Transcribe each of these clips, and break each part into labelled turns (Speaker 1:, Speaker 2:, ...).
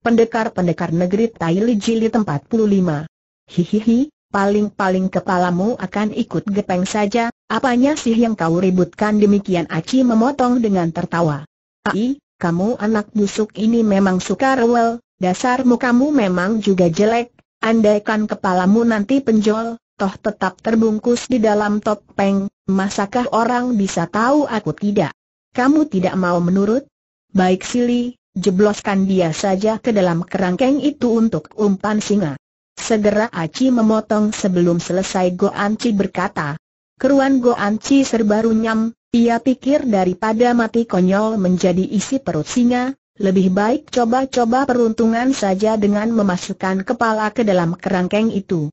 Speaker 1: pendekar-pendekar negeri Taili Jili 45. Hihihi, paling-paling kepalamu akan ikut gepeng saja, apanya sih yang kau ributkan demikian Aci memotong dengan tertawa. Ai, kamu anak busuk ini memang suka rewel, dasarmu kamu memang juga jelek, andaikan kepalamu nanti penjol, toh tetap terbungkus di dalam topeng, masakah orang bisa tahu aku tidak? Kamu tidak mau menurut? Baik Sili, Jebloskan dia saja ke dalam kerangkeng itu untuk umpan singa. Segera Aci memotong sebelum selesai Go Anci berkata. Keruan Anci serba runyam, ia pikir daripada mati konyol menjadi isi perut singa, lebih baik coba-coba peruntungan saja dengan memasukkan kepala ke dalam kerangkeng itu.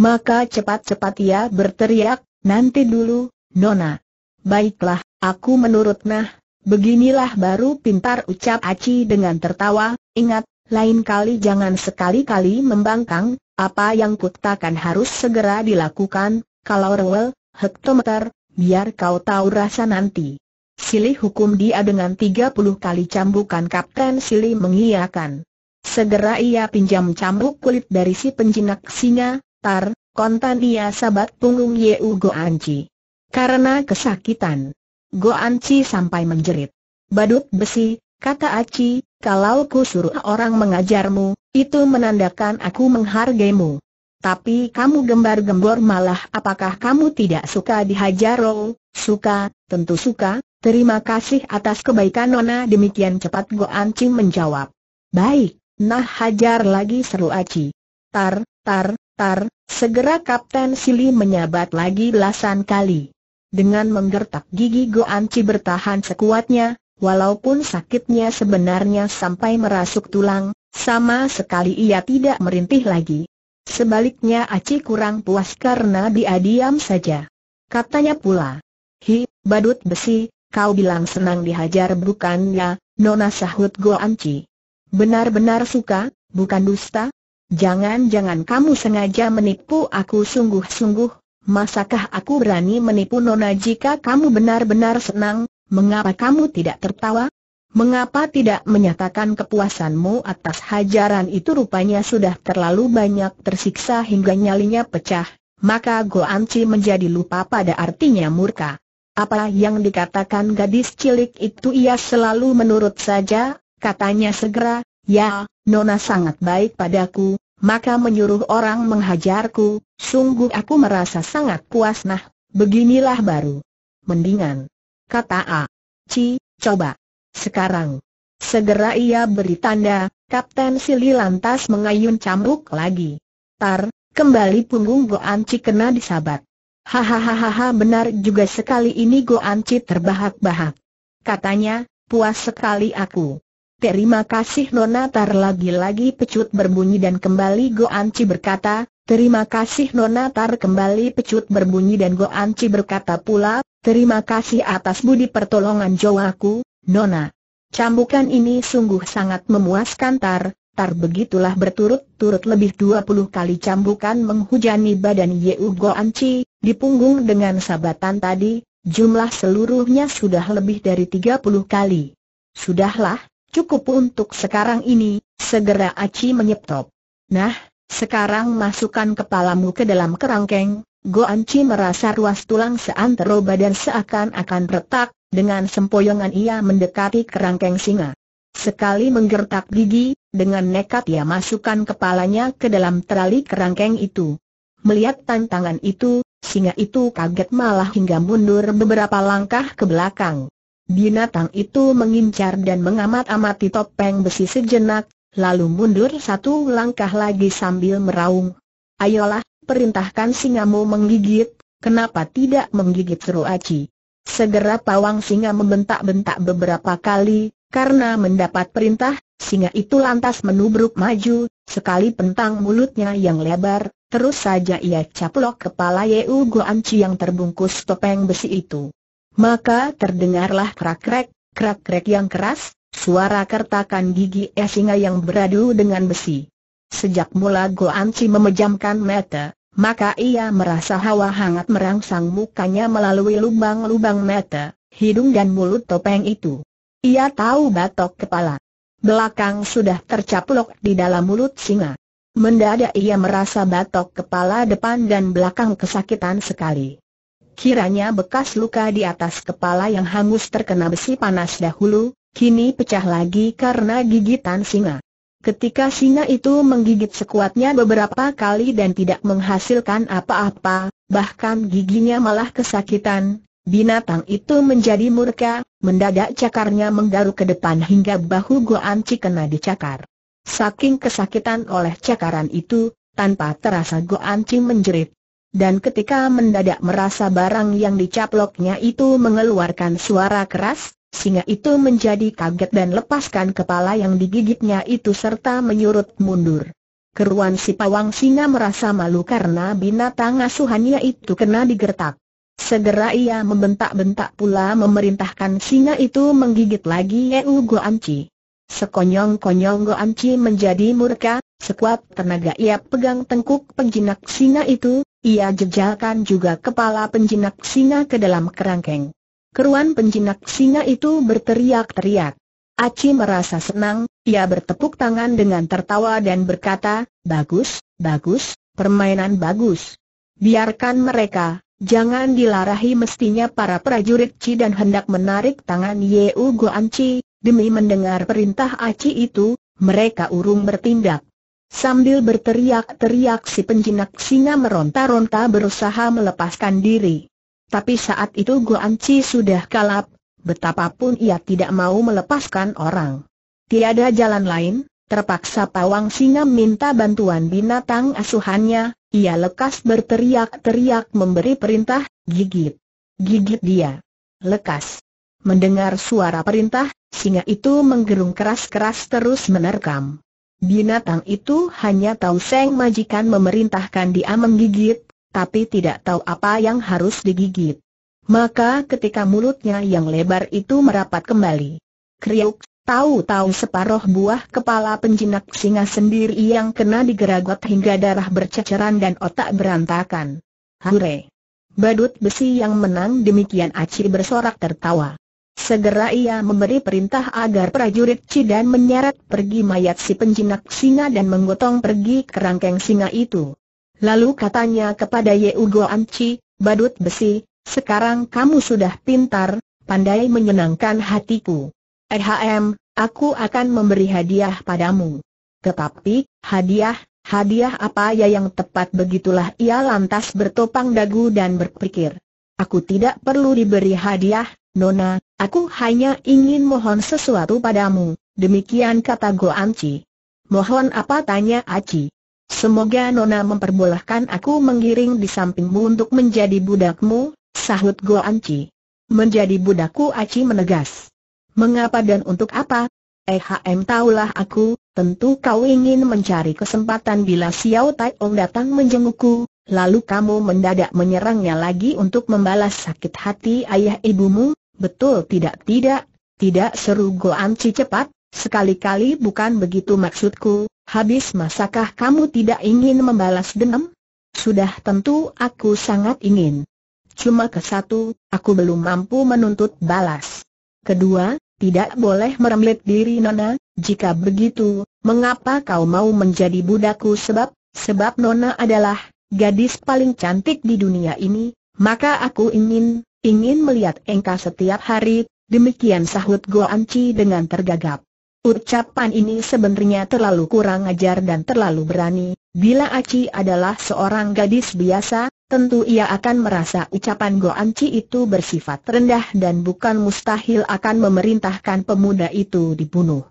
Speaker 1: Maka cepat-cepat ia berteriak, nanti dulu, Nona. Baiklah, aku menurut Nah, Beginilah baru pintar ucap Aci dengan tertawa, ingat, lain kali jangan sekali-kali membangkang, apa yang kutakan harus segera dilakukan, kalau rewel, hektometer, biar kau tahu rasa nanti. Silih hukum dia dengan 30 kali cambukan Kapten Silih mengiyakan. Segera ia pinjam cambuk kulit dari si penjinak singa, tar, kontan ia sabat punggung Yeugo Anji Karena kesakitan. Go Anci sampai menjerit. Badut besi, kata Aci, kalau ku suruh orang mengajarmu, itu menandakan aku menghargaimu. Tapi kamu gembar-gembor malah apakah kamu tidak suka dihajar roh? Suka, tentu suka, terima kasih atas kebaikan Nona demikian cepat Go Anci menjawab. Baik, nah hajar lagi seru Aci. Tar, tar, tar, segera Kapten Sili menyabat lagi belasan kali. Dengan menggertak gigi Goanci bertahan sekuatnya, walaupun sakitnya sebenarnya sampai merasuk tulang, sama sekali ia tidak merintih lagi. Sebaliknya Aci kurang puas karena dia diam saja. Katanya pula, Hi, badut besi, kau bilang senang dihajar bukan ya, Nona sahut Goanci. Benar-benar suka, bukan dusta? Jangan-jangan kamu sengaja menipu aku sungguh-sungguh, Masakah aku berani menipu Nona jika kamu benar-benar senang, mengapa kamu tidak tertawa? Mengapa tidak menyatakan kepuasanmu atas hajaran itu rupanya sudah terlalu banyak tersiksa hingga nyalinya pecah, maka Goanci menjadi lupa pada artinya murka. Apa yang dikatakan gadis cilik itu ia selalu menurut saja, katanya segera, ya, Nona sangat baik padaku, maka menyuruh orang menghajarku, sungguh aku merasa sangat puas nah, beginilah baru. Mendingan. Kata A. Ci, coba. Sekarang. Segera ia beri tanda, Kapten Sili lantas mengayun cambuk lagi. Tar, kembali punggung Goan Ci kena disabat. Hahaha benar juga sekali ini Goan Ci terbahak-bahak. Katanya, puas sekali aku. Terima kasih Nona Tar lagi-lagi pecut berbunyi dan kembali Go Anci berkata, Terima kasih Nona Tar kembali pecut berbunyi dan Go Anci berkata pula, Terima kasih atas budi pertolongan jawaku, Nona. Cambukan ini sungguh sangat memuaskan Tar, Tar begitulah berturut-turut lebih 20 kali cambukan menghujani badan Yeu Go di dipunggung dengan sabatan tadi, jumlah seluruhnya sudah lebih dari 30 kali. Sudahlah, Cukup untuk sekarang ini, segera Aci menyetop. Nah, sekarang masukkan kepalamu ke dalam kerangkeng. Go Anci merasa ruas tulang seantero badan seakan-akan retak, dengan sempoyongan ia mendekati kerangkeng singa. Sekali menggertak gigi, dengan nekat ia masukkan kepalanya ke dalam terali kerangkeng itu. Melihat tantangan itu, singa itu kaget malah hingga mundur beberapa langkah ke belakang binatang itu mengincar dan mengamat-amati topeng besi sejenak, lalu mundur satu langkah lagi sambil meraung. Ayolah, perintahkan singamu menggigit, kenapa tidak menggigit seru Segera pawang singa membentak-bentak beberapa kali, karena mendapat perintah, singa itu lantas menubruk maju, sekali pentang mulutnya yang lebar, terus saja ia caplok kepala Yeu Guanci yang terbungkus topeng besi itu. Maka terdengarlah krak-krek, krak-krek yang keras, suara kertakan gigi esinga yang beradu dengan besi. Sejak mula goansi memejamkan mata, maka ia merasa hawa hangat merangsang mukanya melalui lubang-lubang mata, hidung dan mulut topeng itu. Ia tahu batok kepala. Belakang sudah tercaplok di dalam mulut singa. Mendadak ia merasa batok kepala depan dan belakang kesakitan sekali. Kiranya bekas luka di atas kepala yang hangus terkena besi panas dahulu, kini pecah lagi karena gigitan singa. Ketika singa itu menggigit sekuatnya beberapa kali dan tidak menghasilkan apa-apa, bahkan giginya malah kesakitan, binatang itu menjadi murka, mendadak cakarnya menggaruk ke depan hingga bahu Goan kena dicakar. Saking kesakitan oleh cakaran itu, tanpa terasa Goan menjerit dan ketika mendadak merasa barang yang dicaploknya itu mengeluarkan suara keras, singa itu menjadi kaget dan lepaskan kepala yang digigitnya itu serta menyurut mundur. Keruan si pawang singa merasa malu karena binatang asuhannya itu kena digertak. Segera ia membentak-bentak pula memerintahkan singa itu menggigit lagi Yeu anci. Sekonyong-konyong anci menjadi murka, sekuat tenaga ia pegang tengkuk penjinak singa itu, ia jejalkan juga kepala penjinak singa ke dalam kerangkeng. Keruan penjinak singa itu berteriak-teriak. Aci merasa senang, ia bertepuk tangan dengan tertawa dan berkata, bagus, bagus, permainan bagus. Biarkan mereka, jangan dilarahi mestinya para prajurit Ci dan hendak menarik tangan Yeu Guan Ci, demi mendengar perintah Aci itu, mereka urung bertindak. Sambil berteriak-teriak si penjinak singa meronta-ronta berusaha melepaskan diri. Tapi saat itu Goan Chi sudah kalap, betapapun ia tidak mau melepaskan orang. Tiada jalan lain, terpaksa pawang singa minta bantuan binatang asuhannya, ia lekas berteriak-teriak memberi perintah, gigit. Gigit dia. Lekas. Mendengar suara perintah, singa itu menggerung keras-keras terus menerkam. Binatang itu hanya tahu Seng Majikan memerintahkan dia menggigit, tapi tidak tahu apa yang harus digigit. Maka ketika mulutnya yang lebar itu merapat kembali. Kriuk, tahu-tahu separuh buah kepala penjinak singa sendiri yang kena digeragot hingga darah berceceran dan otak berantakan. Hure! Badut besi yang menang demikian Aci bersorak tertawa. Segera ia memberi perintah agar prajurit Cidan menyeret pergi mayat si penjinak singa dan menggotong pergi kerangkeng singa itu. Lalu katanya kepada Ye Ugo Ci, badut besi, sekarang kamu sudah pintar, pandai menyenangkan hatiku. EHM, aku akan memberi hadiah padamu. Tetapi, hadiah, hadiah apa ya yang tepat begitulah ia lantas bertopang dagu dan berpikir. Aku tidak perlu diberi hadiah, Nona, Aku hanya ingin mohon sesuatu padamu, demikian kata Go Anci. Mohon apa tanya Aci? Semoga Nona memperbolehkan aku menggiring di sampingmu untuk menjadi budakmu, sahut Go Anci. Menjadi budakku Aci menegas. Mengapa dan untuk apa? Ehm taulah aku, tentu kau ingin mencari kesempatan bila Xiao Tai Ong datang menjengukku, lalu kamu mendadak menyerangnya lagi untuk membalas sakit hati ayah ibumu, Betul tidak tidak, tidak seru Goamci cepat, sekali-kali bukan begitu maksudku, habis masakah kamu tidak ingin membalas dendam? Sudah tentu aku sangat ingin. Cuma ke satu, aku belum mampu menuntut balas. Kedua, tidak boleh meremlet diri Nona, jika begitu, mengapa kau mau menjadi budakku sebab, sebab Nona adalah gadis paling cantik di dunia ini, maka aku ingin, Ingin melihat engkau setiap hari, demikian sahut Go Anci dengan tergagap. Ucapan ini sebenarnya terlalu kurang ajar dan terlalu berani. Bila Aci adalah seorang gadis biasa, tentu ia akan merasa ucapan Go Anci itu bersifat rendah dan bukan mustahil akan memerintahkan pemuda itu dibunuh.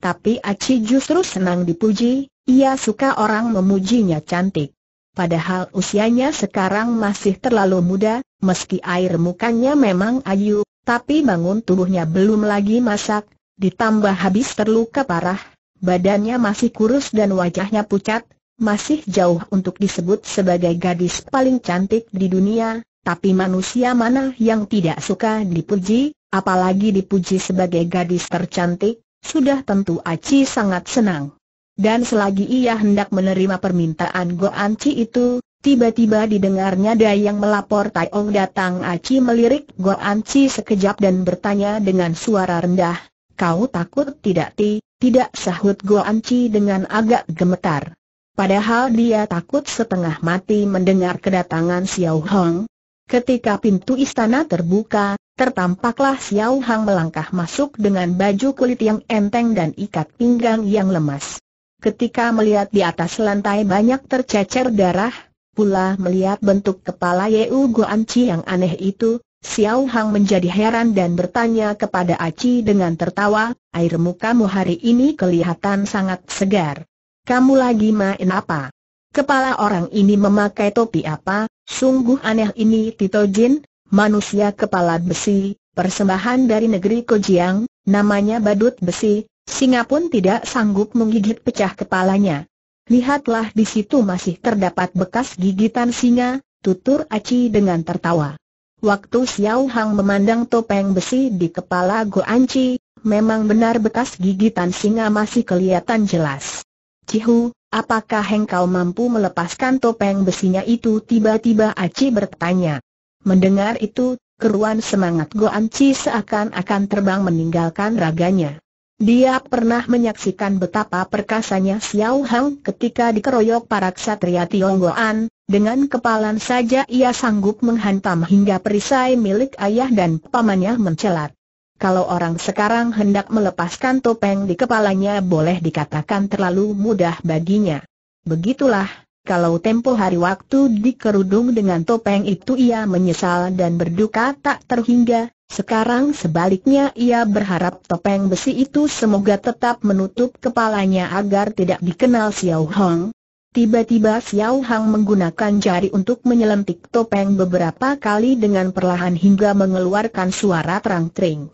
Speaker 1: Tapi Aci justru senang dipuji, ia suka orang memujinya cantik. Padahal usianya sekarang masih terlalu muda, meski air mukanya memang ayu, tapi bangun tubuhnya belum lagi masak, ditambah habis terluka parah, badannya masih kurus dan wajahnya pucat, masih jauh untuk disebut sebagai gadis paling cantik di dunia, tapi manusia mana yang tidak suka dipuji, apalagi dipuji sebagai gadis tercantik, sudah tentu Aci sangat senang. Dan selagi ia hendak menerima permintaan Go Anci itu, tiba-tiba didengarnya Dayang melapor Tai Ong datang Aci melirik Go Anci sekejap dan bertanya dengan suara rendah, Kau takut tidak ti, tidak sahut Go Anci dengan agak gemetar. Padahal dia takut setengah mati mendengar kedatangan Xiao Hong. Ketika pintu istana terbuka, tertampaklah Xiao Hong melangkah masuk dengan baju kulit yang enteng dan ikat pinggang yang lemas. Ketika melihat di atas lantai banyak tercecer darah, pula melihat bentuk kepala Yeu Guanci yang aneh itu, Xiao Hang menjadi heran dan bertanya kepada Aci dengan tertawa, air mukamu hari ini kelihatan sangat segar. Kamu lagi main apa? Kepala orang ini memakai topi apa? Sungguh aneh ini Tito Jin, manusia kepala besi, persembahan dari negeri Kojiang, namanya Badut Besi, Singa pun tidak sanggup menggigit pecah kepalanya. Lihatlah di situ masih terdapat bekas gigitan singa, tutur Aci dengan tertawa. Waktu Xiao Hang memandang topeng besi di kepala Go Anci, memang benar bekas gigitan singa masih kelihatan jelas. Cihu, apakah engkau mampu melepaskan topeng besinya itu? Tiba-tiba Aci bertanya. Mendengar itu, keruan semangat Go Anci seakan-akan terbang meninggalkan raganya. Dia pernah menyaksikan betapa perkasanya Xiao Hang ketika dikeroyok para ksatria Tionggoan, dengan kepalan saja ia sanggup menghantam hingga perisai milik ayah dan pamannya mencelat. Kalau orang sekarang hendak melepaskan topeng di kepalanya boleh dikatakan terlalu mudah baginya. Begitulah, kalau tempo hari waktu dikerudung dengan topeng itu ia menyesal dan berduka tak terhingga, sekarang sebaliknya ia berharap topeng besi itu semoga tetap menutup kepalanya agar tidak dikenal Xiao Hong. Tiba-tiba Xiao Hong menggunakan jari untuk menyelentik topeng beberapa kali dengan perlahan hingga mengeluarkan suara terang-tering.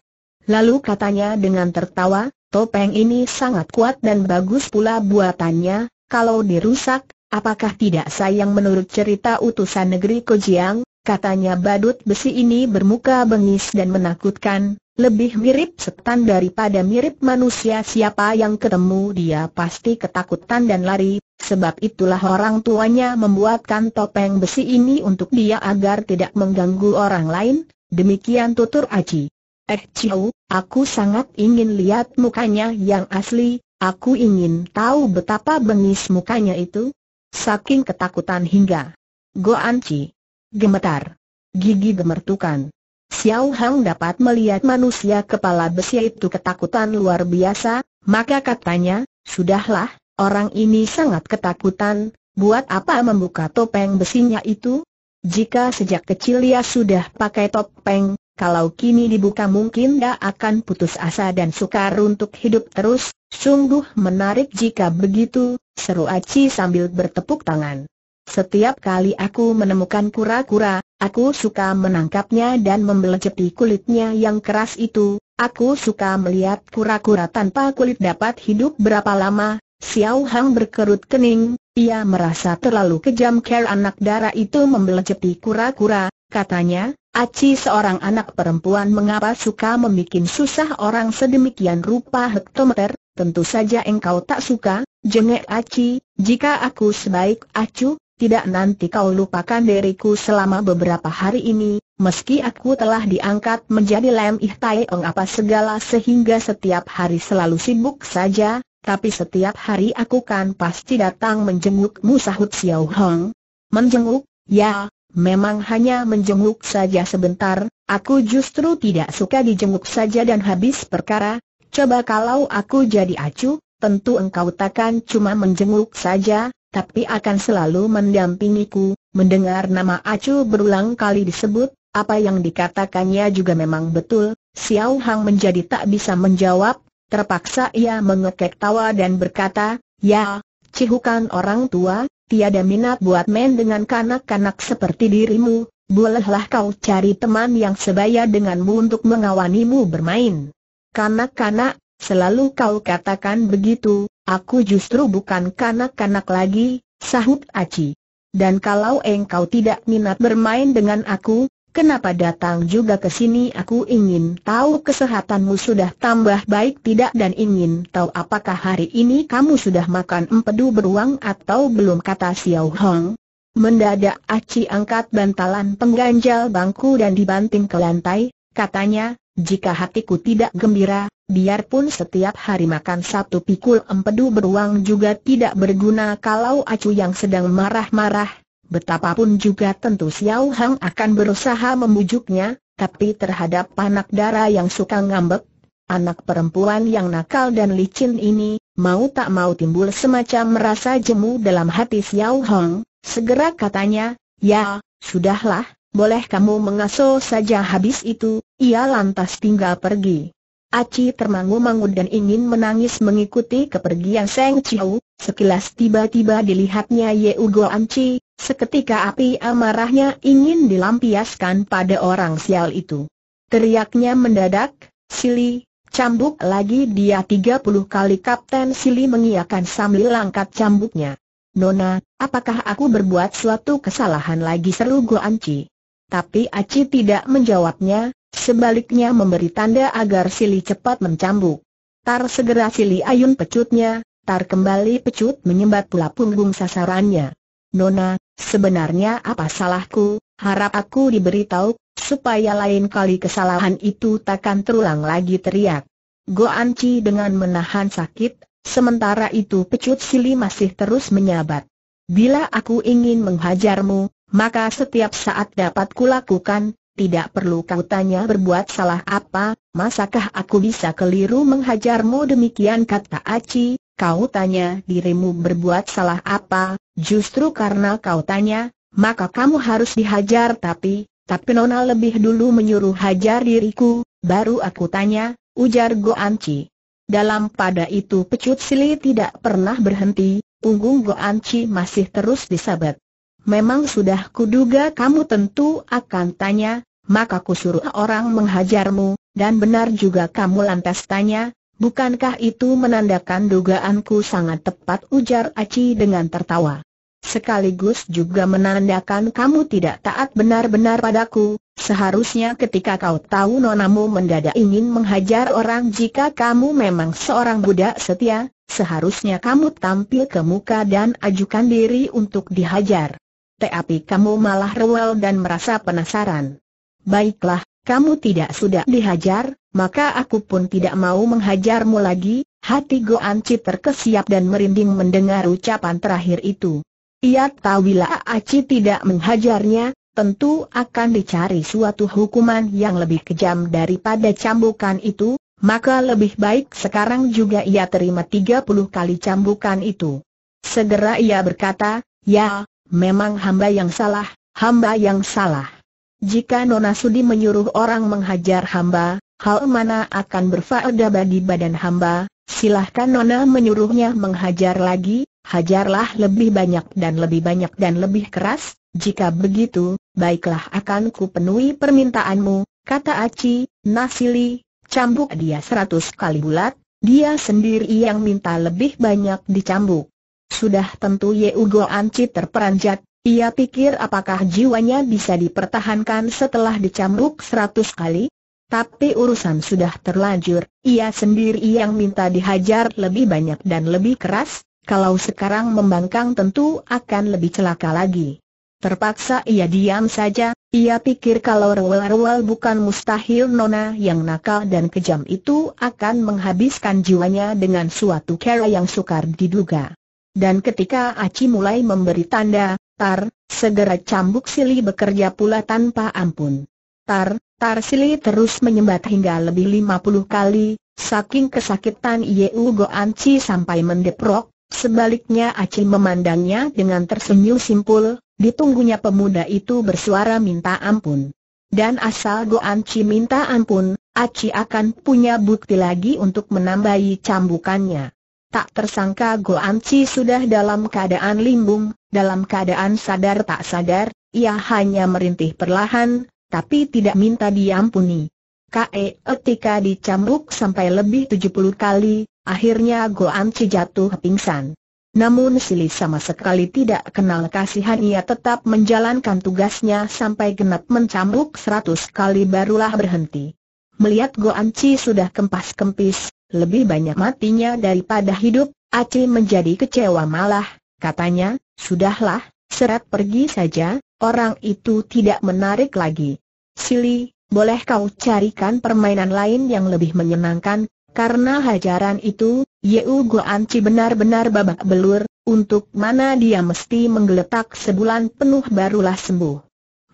Speaker 1: Lalu katanya dengan tertawa, topeng ini sangat kuat dan bagus pula buatannya, kalau dirusak, Apakah tidak sayang menurut cerita utusan negeri Kojiang, katanya badut besi ini bermuka bengis dan menakutkan, lebih mirip setan daripada mirip manusia siapa yang ketemu dia pasti ketakutan dan lari, sebab itulah orang tuanya membuatkan topeng besi ini untuk dia agar tidak mengganggu orang lain, demikian tutur Aji. Eh Chiu, aku sangat ingin lihat mukanya yang asli, aku ingin tahu betapa bengis mukanya itu, Saking ketakutan hingga Goanci gemetar. Gigi gemertukan. Xiao Hang dapat melihat manusia kepala besi itu ketakutan luar biasa, maka katanya, sudahlah, orang ini sangat ketakutan, buat apa membuka topeng besinya itu? Jika sejak kecil ia sudah pakai topeng, kalau kini dibuka mungkin dia akan putus asa dan sukar untuk hidup terus, sungguh menarik jika begitu, seru Aci sambil bertepuk tangan. Setiap kali aku menemukan kura-kura, aku suka menangkapnya dan membelejeti kulitnya yang keras itu, aku suka melihat kura-kura tanpa kulit dapat hidup berapa lama, Xiao Hang berkerut kening, ia merasa terlalu kejam care anak darah itu membelejeti kura-kura, katanya, Aci seorang anak perempuan mengapa suka membuat susah orang sedemikian rupa hektometer, tentu saja engkau tak suka, jengek Aci, jika aku sebaik acu, tidak nanti kau lupakan diriku selama beberapa hari ini, meski aku telah diangkat menjadi lem ihtaeong apa segala sehingga setiap hari selalu sibuk saja, tapi setiap hari aku kan pasti datang menjengukmu sahut Xiao Hong. Menjenguk, ya, Memang hanya menjenguk saja sebentar, aku justru tidak suka dijenguk saja dan habis perkara, coba kalau aku jadi acu, tentu engkau takkan cuma menjenguk saja, tapi akan selalu mendampingiku, mendengar nama acu berulang kali disebut, apa yang dikatakannya juga memang betul, Xiao Hang menjadi tak bisa menjawab, terpaksa ia mengekek tawa dan berkata, ya, cihukan orang tua, tiada minat buat main dengan kanak-kanak seperti dirimu, bolehlah kau cari teman yang sebaya denganmu untuk mengawanimu bermain. Kanak-kanak, selalu kau katakan begitu, aku justru bukan kanak-kanak lagi, sahut Aci. Dan kalau engkau tidak minat bermain dengan aku, Kenapa datang juga ke sini aku ingin tahu kesehatanmu sudah tambah baik tidak dan ingin tahu apakah hari ini kamu sudah makan empedu beruang atau belum kata Xiao Hong. Mendadak Aci angkat bantalan pengganjal bangku dan dibanting ke lantai, katanya, jika hatiku tidak gembira, biarpun setiap hari makan satu pikul empedu beruang juga tidak berguna kalau Acu yang sedang marah-marah Betapapun juga tentu Xiao Hang akan berusaha membujuknya, tapi terhadap anak dara yang suka ngambek, anak perempuan yang nakal dan licin ini, mau tak mau timbul semacam merasa jemu dalam hati Xiao Hang, segera katanya, ya, sudahlah, boleh kamu mengaso saja habis itu, ia lantas tinggal pergi. Aci termangu-mangu dan ingin menangis mengikuti kepergian Seng Chiu, sekilas tiba-tiba dilihatnya Ye Ugo Anci, Seketika api amarahnya ingin dilampiaskan pada orang sial itu. Teriaknya mendadak, Sili, cambuk lagi dia 30 kali Kapten Sili mengiakan sambil langkat cambuknya. Nona, apakah aku berbuat suatu kesalahan lagi seru Go Anci? Tapi Aci tidak menjawabnya, sebaliknya memberi tanda agar Sili cepat mencambuk. Tar segera Sili ayun pecutnya, Tar kembali pecut menyembat pula punggung sasarannya. Nona, Sebenarnya apa salahku, harap aku diberitahu, supaya lain kali kesalahan itu takkan terulang lagi teriak. Go Anci dengan menahan sakit, sementara itu pecut sili masih terus menyabat. Bila aku ingin menghajarmu, maka setiap saat dapat kulakukan, tidak perlu kau tanya berbuat salah apa, masakah aku bisa keliru menghajarmu demikian kata Aci, kau tanya dirimu berbuat salah apa, justru karena kau tanya, maka kamu harus dihajar tapi, tapi Nona lebih dulu menyuruh hajar diriku, baru aku tanya, ujar Go Anci. Dalam pada itu pecut sili tidak pernah berhenti, punggung Go Anci masih terus disabet. Memang sudah kuduga kamu tentu akan tanya, maka kusuruh orang menghajarmu, dan benar juga kamu lantas tanya, bukankah itu menandakan dugaanku sangat tepat ujar Aci dengan tertawa. Sekaligus juga menandakan kamu tidak taat benar-benar padaku, seharusnya ketika kau tahu nonamu mendadak ingin menghajar orang jika kamu memang seorang budak setia, seharusnya kamu tampil ke muka dan ajukan diri untuk dihajar. Tapi kamu malah rewel dan merasa penasaran. Baiklah, kamu tidak sudah dihajar, maka aku pun tidak mau menghajarmu lagi, hati Goan Chi terkesiap dan merinding mendengar ucapan terakhir itu. Ia tahu bila Aci tidak menghajarnya, tentu akan dicari suatu hukuman yang lebih kejam daripada cambukan itu, maka lebih baik sekarang juga ia terima 30 kali cambukan itu. Segera ia berkata, ya, memang hamba yang salah, hamba yang salah. Jika Nona Sudi menyuruh orang menghajar hamba, hal mana akan berfaedah bagi badan hamba, silahkan Nona menyuruhnya menghajar lagi, hajarlah lebih banyak dan lebih banyak dan lebih keras, jika begitu, baiklah akan ku penuhi permintaanmu, kata Aci, Nasili, cambuk dia seratus kali bulat, dia sendiri yang minta lebih banyak dicambuk. Sudah tentu Yeugo Anci terperanjat, ia pikir apakah jiwanya bisa dipertahankan setelah dicambuk seratus kali? Tapi urusan sudah terlanjur, ia sendiri yang minta dihajar lebih banyak dan lebih keras, kalau sekarang membangkang tentu akan lebih celaka lagi. Terpaksa ia diam saja, ia pikir kalau rewel-rewel bukan mustahil Nona yang nakal dan kejam itu akan menghabiskan jiwanya dengan suatu cara yang sukar diduga. Dan ketika Aci mulai memberi tanda, Tar, segera cambuk Sili bekerja pula tanpa ampun. Tar, Tar Sili terus menyembat hingga lebih 50 kali, saking kesakitan Yeu Go Anci sampai mendeprok, sebaliknya Aci memandangnya dengan tersenyum simpul, ditunggunya pemuda itu bersuara minta ampun. Dan asal Go Anci minta ampun, Aci akan punya bukti lagi untuk menambahi cambukannya. Tak tersangka Anci sudah dalam keadaan limbung, dalam keadaan sadar tak sadar, ia hanya merintih perlahan, tapi tidak minta diampuni. Kae, ketika dicambuk sampai lebih 70 kali, akhirnya Anci jatuh pingsan. Namun Sili sama sekali tidak kenal kasihan ia tetap menjalankan tugasnya sampai genap mencambuk 100 kali barulah berhenti. Melihat Anci sudah kempas-kempis, lebih banyak matinya daripada hidup, Aci menjadi kecewa malah, katanya, sudahlah, seret pergi saja, orang itu tidak menarik lagi. Sili, boleh kau carikan permainan lain yang lebih menyenangkan, karena hajaran itu, Yeu Guanci benar-benar babak belur, untuk mana dia mesti menggeletak sebulan penuh barulah sembuh.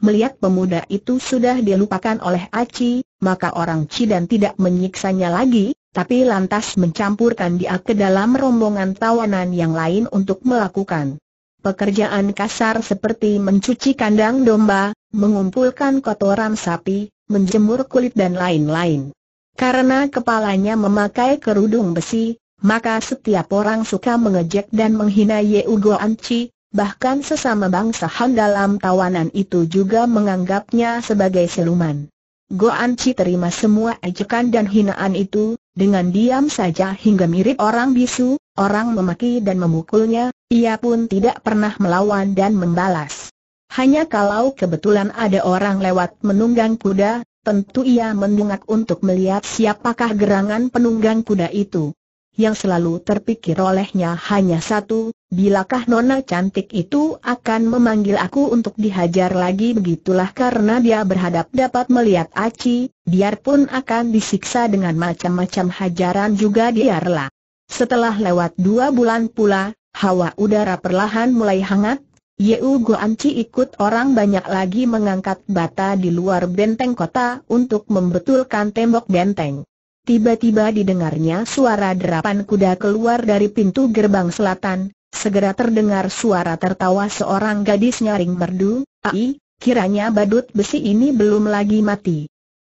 Speaker 1: Melihat pemuda itu sudah dilupakan oleh Aci, maka orang Cidan tidak menyiksanya lagi, tapi lantas mencampurkan dia ke dalam rombongan tawanan yang lain untuk melakukan pekerjaan kasar seperti mencuci kandang domba, mengumpulkan kotoran sapi, menjemur kulit dan lain-lain. Karena kepalanya memakai kerudung besi, maka setiap orang suka mengejek dan menghina Yeu Anci, bahkan sesama bangsa Han dalam tawanan itu juga menganggapnya sebagai siluman. Anci terima semua ejekan dan hinaan itu, dengan diam saja hingga mirip orang bisu, orang memaki dan memukulnya, ia pun tidak pernah melawan dan membalas. Hanya kalau kebetulan ada orang lewat menunggang kuda, tentu ia mendungak untuk melihat siapakah gerangan penunggang kuda itu yang selalu terpikir olehnya hanya satu, bilakah nona cantik itu akan memanggil aku untuk dihajar lagi begitulah karena dia berhadap dapat melihat Aci, biarpun akan disiksa dengan macam-macam hajaran juga dia Setelah lewat dua bulan pula, hawa udara perlahan mulai hangat, Yeu Guanci ikut orang banyak lagi mengangkat bata di luar benteng kota untuk membetulkan tembok benteng. Tiba-tiba didengarnya suara derapan kuda keluar dari pintu gerbang selatan, segera terdengar suara tertawa seorang gadis nyaring merdu, Ai, kiranya badut besi ini belum lagi mati.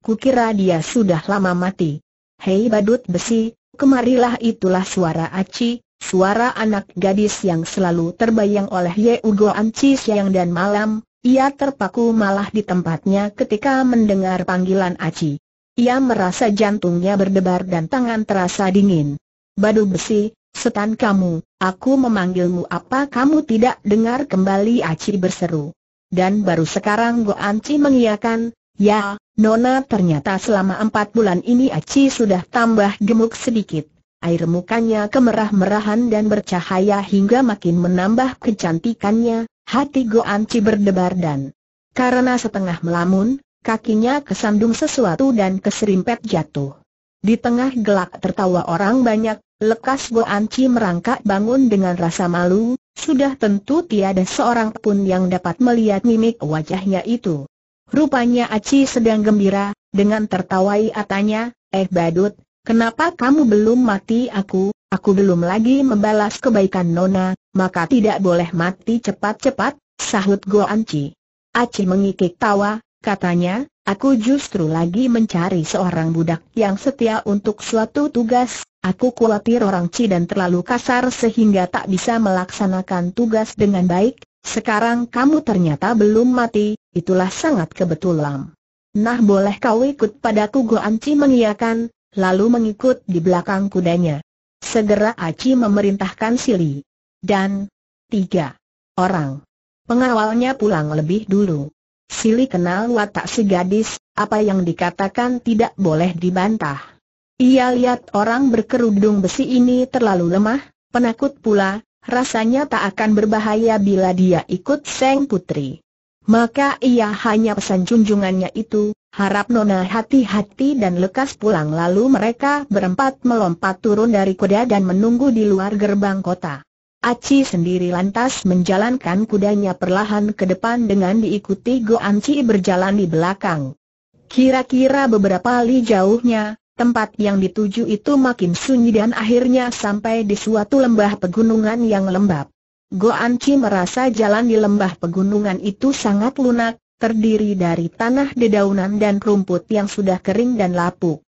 Speaker 1: Kukira dia sudah lama mati. Hei badut besi, kemarilah itulah suara Aci, suara anak gadis yang selalu terbayang oleh Ye Ugo Anci siang dan malam, ia terpaku malah di tempatnya ketika mendengar panggilan Aci. Ia merasa jantungnya berdebar dan tangan terasa dingin. Badu besi, setan kamu, aku memanggilmu apa kamu tidak dengar kembali Aci berseru. Dan baru sekarang Go Anci mengiyakan, ya, Nona ternyata selama empat bulan ini Aci sudah tambah gemuk sedikit. Air mukanya kemerah-merahan dan bercahaya hingga makin menambah kecantikannya, hati Go Anci berdebar dan karena setengah melamun, kakinya kesandung sesuatu dan keserimpet jatuh. Di tengah gelak tertawa orang banyak, lekas Go Anci merangkak bangun dengan rasa malu, sudah tentu tiada seorang pun yang dapat melihat mimik wajahnya itu. Rupanya Aci sedang gembira, dengan tertawai atanya, eh badut, kenapa kamu belum mati aku, aku belum lagi membalas kebaikan Nona, maka tidak boleh mati cepat-cepat, sahut Go Anci. Aci mengikik tawa, katanya, aku justru lagi mencari seorang budak yang setia untuk suatu tugas, aku khawatir orang dan terlalu kasar sehingga tak bisa melaksanakan tugas dengan baik, sekarang kamu ternyata belum mati, itulah sangat kebetulan. Nah boleh kau ikut padaku Go Anci mengiakan, lalu mengikut di belakang kudanya. Segera Aci memerintahkan Sili. Dan, tiga orang pengawalnya pulang lebih dulu. Sili kenal watak si gadis, apa yang dikatakan tidak boleh dibantah. Ia lihat orang berkerudung besi ini terlalu lemah, penakut pula, rasanya tak akan berbahaya bila dia ikut Seng Putri. Maka ia hanya pesan junjungannya itu, harap Nona hati-hati dan lekas pulang lalu mereka berempat melompat turun dari kuda dan menunggu di luar gerbang kota. Aci sendiri lantas menjalankan kudanya perlahan ke depan dengan diikuti Go Anci berjalan di belakang. Kira-kira beberapa li jauhnya, tempat yang dituju itu makin sunyi dan akhirnya sampai di suatu lembah pegunungan yang lembab. Go Anci merasa jalan di lembah pegunungan itu sangat lunak, terdiri dari tanah dedaunan dan rumput yang sudah kering dan lapuk.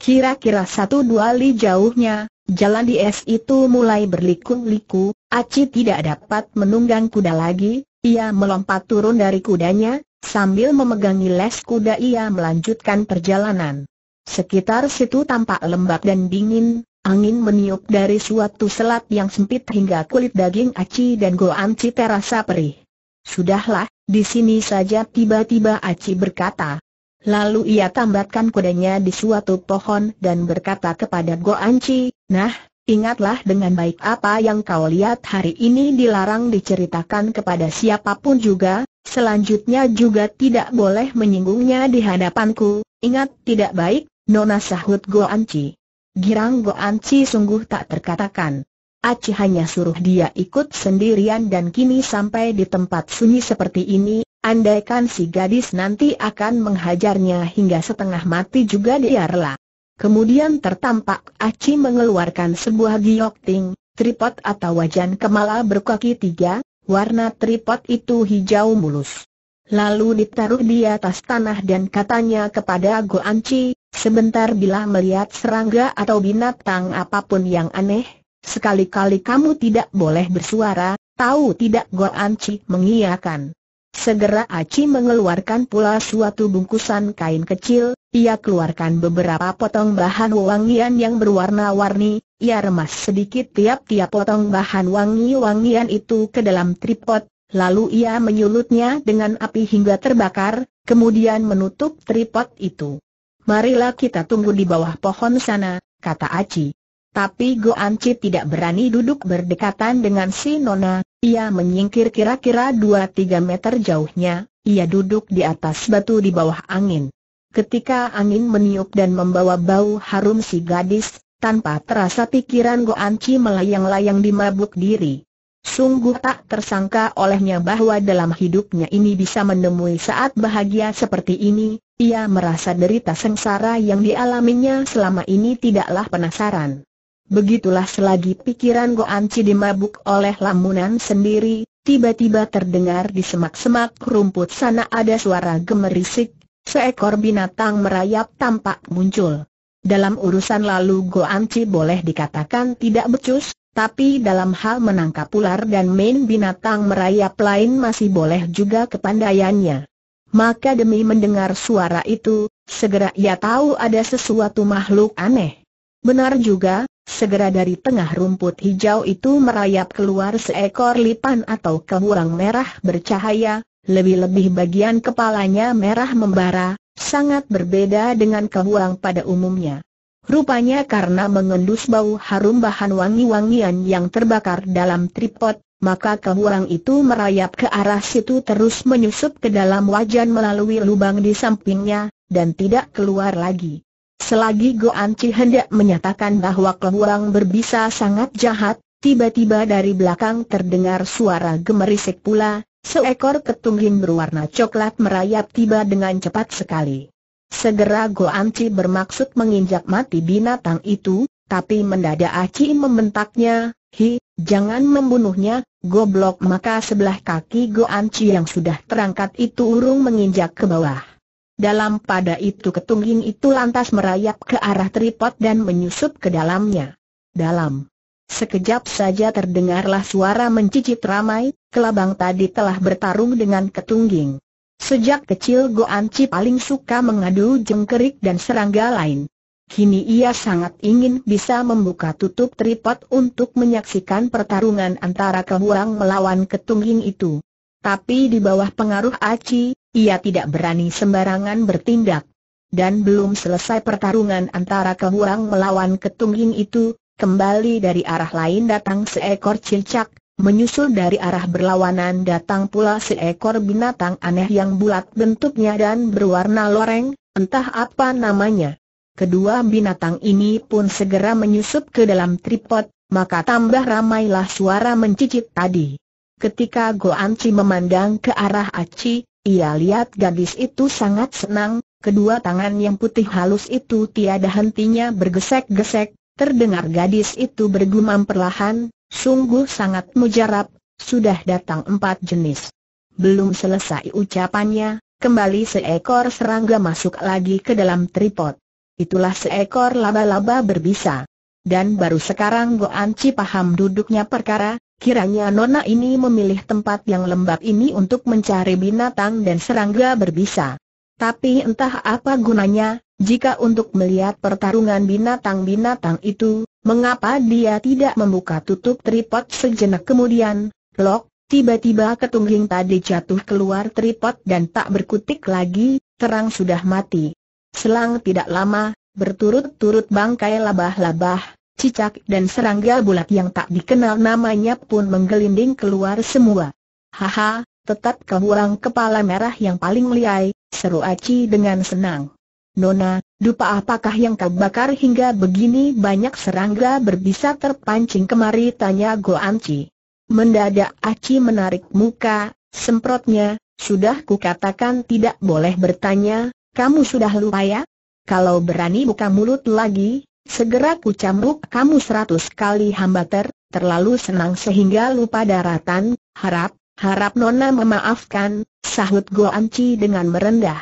Speaker 1: Kira-kira satu dua li jauhnya, Jalan di es itu mulai berliku-liku, Aci tidak dapat menunggang kuda lagi, ia melompat turun dari kudanya, sambil memegangi les kuda ia melanjutkan perjalanan. Sekitar situ tampak lembab dan dingin, angin meniup dari suatu selat yang sempit hingga kulit daging Aci dan Goanci terasa perih. Sudahlah, di sini saja tiba-tiba Aci berkata, Lalu ia tambatkan kudanya di suatu pohon dan berkata kepada Go Anci, Nah, ingatlah dengan baik apa yang kau lihat hari ini dilarang diceritakan kepada siapapun juga, selanjutnya juga tidak boleh menyinggungnya di hadapanku, ingat tidak baik, Nona sahut Go Anci. Girang Go Anci sungguh tak terkatakan. Aci hanya suruh dia ikut sendirian dan kini sampai di tempat sunyi seperti ini, Andaikan si gadis nanti akan menghajarnya hingga setengah mati juga dia rela. Kemudian tertampak Aci mengeluarkan sebuah giokting, tripod atau wajan kemala berkaki tiga, warna tripod itu hijau mulus. Lalu ditaruh di atas tanah dan katanya kepada Go Anci, sebentar bila melihat serangga atau binatang apapun yang aneh, sekali-kali kamu tidak boleh bersuara, tahu tidak Go Anci mengiyakan. Segera Aci mengeluarkan pula suatu bungkusan kain kecil, ia keluarkan beberapa potong bahan wangian yang berwarna-warni, ia remas sedikit tiap-tiap potong bahan wangi-wangian itu ke dalam tripod, lalu ia menyulutnya dengan api hingga terbakar, kemudian menutup tripod itu. Marilah kita tunggu di bawah pohon sana, kata Aci. Tapi Go Anci tidak berani duduk berdekatan dengan si Nona, ia menyingkir kira-kira dua tiga meter jauhnya, ia duduk di atas batu di bawah angin. Ketika angin meniup dan membawa bau harum si gadis, tanpa terasa pikiran Go Anci melayang-layang di mabuk diri. Sungguh tak tersangka olehnya bahwa dalam hidupnya ini bisa menemui saat bahagia seperti ini, ia merasa derita sengsara yang dialaminya selama ini tidaklah penasaran. Begitulah selagi pikiran Goanci anci dimabuk oleh lamunan sendiri, tiba-tiba terdengar di semak-semak rumput sana ada suara gemerisik, seekor binatang merayap tampak muncul. Dalam urusan lalu Goanci anci boleh dikatakan tidak becus, tapi dalam hal menangkap ular dan main binatang merayap lain masih boleh juga kepandaiannya. Maka demi mendengar suara itu, segera ia tahu ada sesuatu makhluk aneh. Benar juga, Segera dari tengah rumput hijau itu merayap keluar seekor lipan atau kehurang merah bercahaya, lebih-lebih bagian kepalanya merah membara, sangat berbeda dengan kehurang pada umumnya. Rupanya karena mengendus bau harum bahan wangi-wangian yang terbakar dalam tripod, maka kehurang itu merayap ke arah situ terus menyusup ke dalam wajan melalui lubang di sampingnya, dan tidak keluar lagi. Selagi Goan Ci hendak menyatakan bahwa Kehuang berbisa sangat jahat, tiba-tiba dari belakang terdengar suara gemerisik pula, seekor ketungging berwarna coklat merayap tiba dengan cepat sekali. Segera Goan Ci bermaksud menginjak mati binatang itu, tapi mendadak Aci membentaknya, hi, jangan membunuhnya, goblok maka sebelah kaki Goan Ci yang sudah terangkat itu urung menginjak ke bawah. Dalam pada itu ketungging itu lantas merayap ke arah tripod dan menyusup ke dalamnya. Dalam. Sekejap saja terdengarlah suara mencicit ramai, kelabang tadi telah bertarung dengan ketungging. Sejak kecil goanci paling suka mengadu jengkerik dan serangga lain. Kini ia sangat ingin bisa membuka tutup tripod untuk menyaksikan pertarungan antara kehurang melawan ketungging itu. Tapi di bawah pengaruh Aci, ia tidak berani sembarangan bertindak. Dan belum selesai pertarungan antara kehurang melawan ketungging itu, kembali dari arah lain datang seekor cincak, menyusul dari arah berlawanan datang pula seekor binatang aneh yang bulat bentuknya dan berwarna loreng, entah apa namanya. Kedua binatang ini pun segera menyusup ke dalam tripod, maka tambah ramailah suara mencicit tadi. Ketika Goanci memandang ke arah Aci, ia lihat gadis itu sangat senang, kedua tangan yang putih halus itu tiada hentinya bergesek-gesek, terdengar gadis itu bergumam perlahan, sungguh sangat mujarab, sudah datang empat jenis. Belum selesai ucapannya, kembali seekor serangga masuk lagi ke dalam tripod. Itulah seekor laba-laba berbisa. Dan baru sekarang Goanci paham duduknya perkara, Kiranya Nona ini memilih tempat yang lembab ini untuk mencari binatang dan serangga berbisa. Tapi entah apa gunanya, jika untuk melihat pertarungan binatang-binatang itu, mengapa dia tidak membuka tutup tripod sejenak kemudian, lok, tiba-tiba ketungging tadi jatuh keluar tripod dan tak berkutik lagi, terang sudah mati. Selang tidak lama, berturut-turut bangkai labah-labah, cicak dan serangga bulat yang tak dikenal namanya pun menggelinding keluar semua. Haha, tetap kau orang kepala merah yang paling liai, seru Aci dengan senang. Nona, dupa apakah yang kau bakar hingga begini banyak serangga berbisa terpancing kemari tanya Go Anci. Mendadak Aci menarik muka, semprotnya, sudah kukatakan tidak boleh bertanya, kamu sudah lupa ya? Kalau berani buka mulut lagi, Segera ku cambuk kamu seratus kali hamba ter, terlalu senang sehingga lupa daratan, harap, harap Nona memaafkan, sahut Go Anci dengan merendah.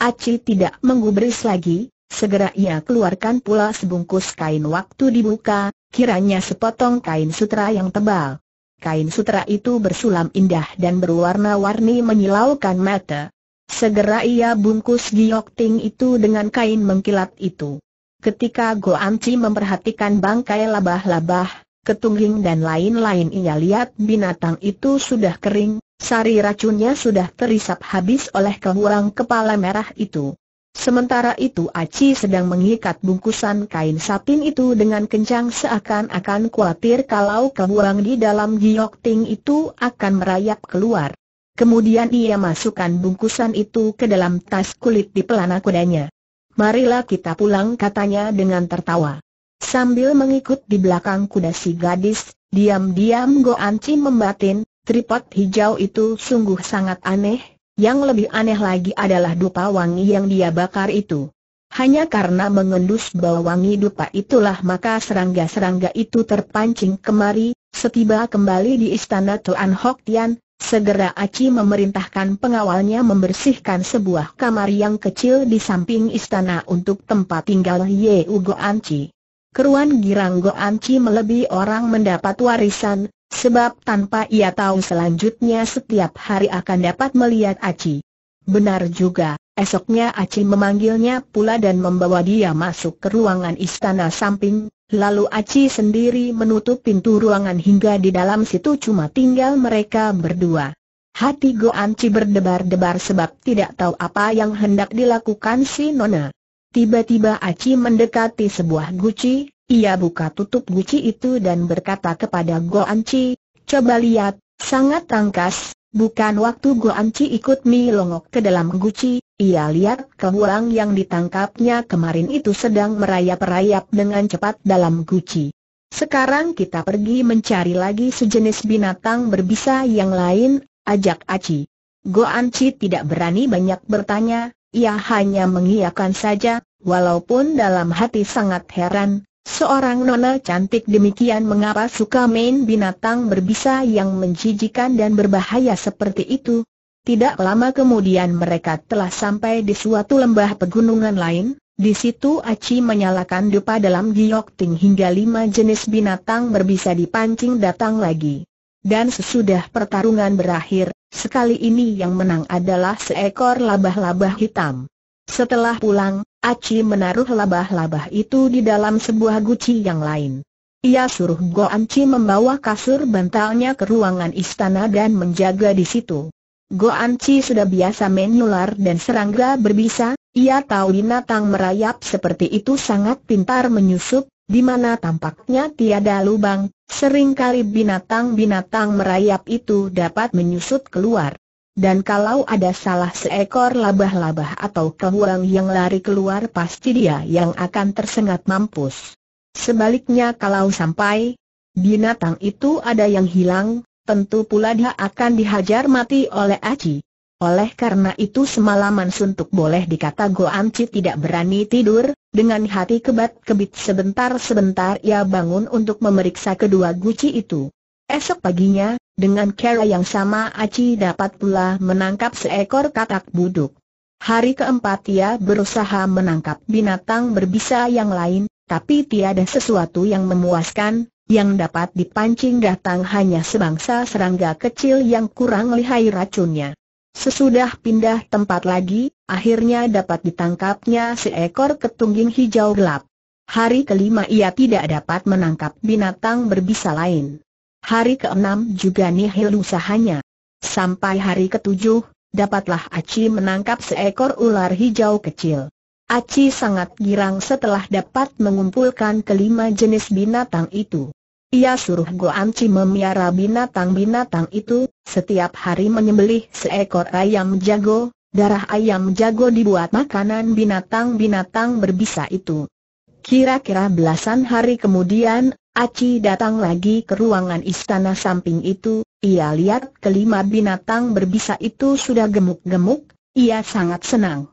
Speaker 1: Aci tidak menggubris lagi, segera ia keluarkan pula sebungkus kain waktu dibuka, kiranya sepotong kain sutra yang tebal. Kain sutra itu bersulam indah dan berwarna-warni menyilaukan mata. Segera ia bungkus giok ting itu dengan kain mengkilat itu. Ketika Goamci memperhatikan bangkai labah-labah, ketungging dan lain-lain ia lihat binatang itu sudah kering, sari racunnya sudah terisap habis oleh kehurang kepala merah itu. Sementara itu Aci sedang mengikat bungkusan kain satin itu dengan kencang seakan-akan khawatir kalau kebuang di dalam giok ting itu akan merayap keluar. Kemudian ia masukkan bungkusan itu ke dalam tas kulit di pelana kudanya. Marilah kita pulang katanya dengan tertawa. Sambil mengikut di belakang kuda si gadis, diam-diam Go Anci membatin, tripod hijau itu sungguh sangat aneh, yang lebih aneh lagi adalah dupa wangi yang dia bakar itu. Hanya karena mengendus bau wangi dupa itulah maka serangga-serangga itu terpancing kemari, setiba kembali di istana Tuan Hok Tian, Segera Aci memerintahkan pengawalnya membersihkan sebuah kamar yang kecil di samping istana untuk tempat tinggal Ye Ugo Anci. Keruan girang Go Anci melebihi orang mendapat warisan, sebab tanpa ia tahu selanjutnya setiap hari akan dapat melihat Aci. Benar juga, esoknya Aci memanggilnya pula dan membawa dia masuk ke ruangan istana samping, Lalu Aci sendiri menutup pintu ruangan hingga di dalam situ cuma tinggal mereka berdua. Hati Go Anci berdebar-debar sebab tidak tahu apa yang hendak dilakukan si Nona. Tiba-tiba Aci mendekati sebuah guci, ia buka tutup guci itu dan berkata kepada Go Anci, coba lihat, sangat tangkas, bukan waktu Go Anci ikut Mi Longok ke dalam guci, ia lihat kehuang yang ditangkapnya kemarin itu sedang merayap-rayap dengan cepat dalam guci. Sekarang kita pergi mencari lagi sejenis binatang berbisa yang lain, ajak Aci. Go Anci tidak berani banyak bertanya, ia hanya mengiyakan saja, walaupun dalam hati sangat heran, seorang nona cantik demikian mengapa suka main binatang berbisa yang menjijikan dan berbahaya seperti itu, tidak lama kemudian mereka telah sampai di suatu lembah pegunungan lain, di situ Aci menyalakan dupa dalam giok ting hingga lima jenis binatang berbisa dipancing datang lagi. Dan sesudah pertarungan berakhir, sekali ini yang menang adalah seekor labah-labah hitam. Setelah pulang, Aci menaruh labah-labah itu di dalam sebuah guci yang lain. Ia suruh Go Anci membawa kasur bantalnya ke ruangan istana dan menjaga di situ. Goan Chi sudah biasa menular dan serangga berbisa, ia tahu binatang merayap seperti itu sangat pintar menyusup, di mana tampaknya tiada lubang, seringkali binatang-binatang merayap itu dapat menyusut keluar. Dan kalau ada salah seekor labah-labah atau kehuang yang lari keluar pasti dia yang akan tersengat mampus. Sebaliknya kalau sampai binatang itu ada yang hilang, tentu pula dia akan dihajar mati oleh Aci. Oleh karena itu semalaman suntuk boleh dikata Goanci tidak berani tidur, dengan hati kebat-kebit sebentar-sebentar ia bangun untuk memeriksa kedua guci itu. Esok paginya, dengan cara yang sama Aci dapat pula menangkap seekor katak buduk. Hari keempat ia berusaha menangkap binatang berbisa yang lain, tapi tiada sesuatu yang memuaskan, yang dapat dipancing datang hanya sebangsa serangga kecil yang kurang lihai racunnya. Sesudah pindah tempat lagi, akhirnya dapat ditangkapnya seekor ketungging hijau gelap. Hari kelima ia tidak dapat menangkap binatang berbisa lain. Hari keenam juga nihil usahanya. Sampai hari ketujuh, dapatlah Aci menangkap seekor ular hijau kecil. Aci sangat girang setelah dapat mengumpulkan kelima jenis binatang itu. Ia suruh Goanci memiara binatang-binatang itu, setiap hari menyembelih seekor ayam jago, darah ayam jago dibuat makanan binatang-binatang berbisa itu. Kira-kira belasan hari kemudian, Aci datang lagi ke ruangan istana samping itu, ia lihat kelima binatang berbisa itu sudah gemuk-gemuk, ia sangat senang.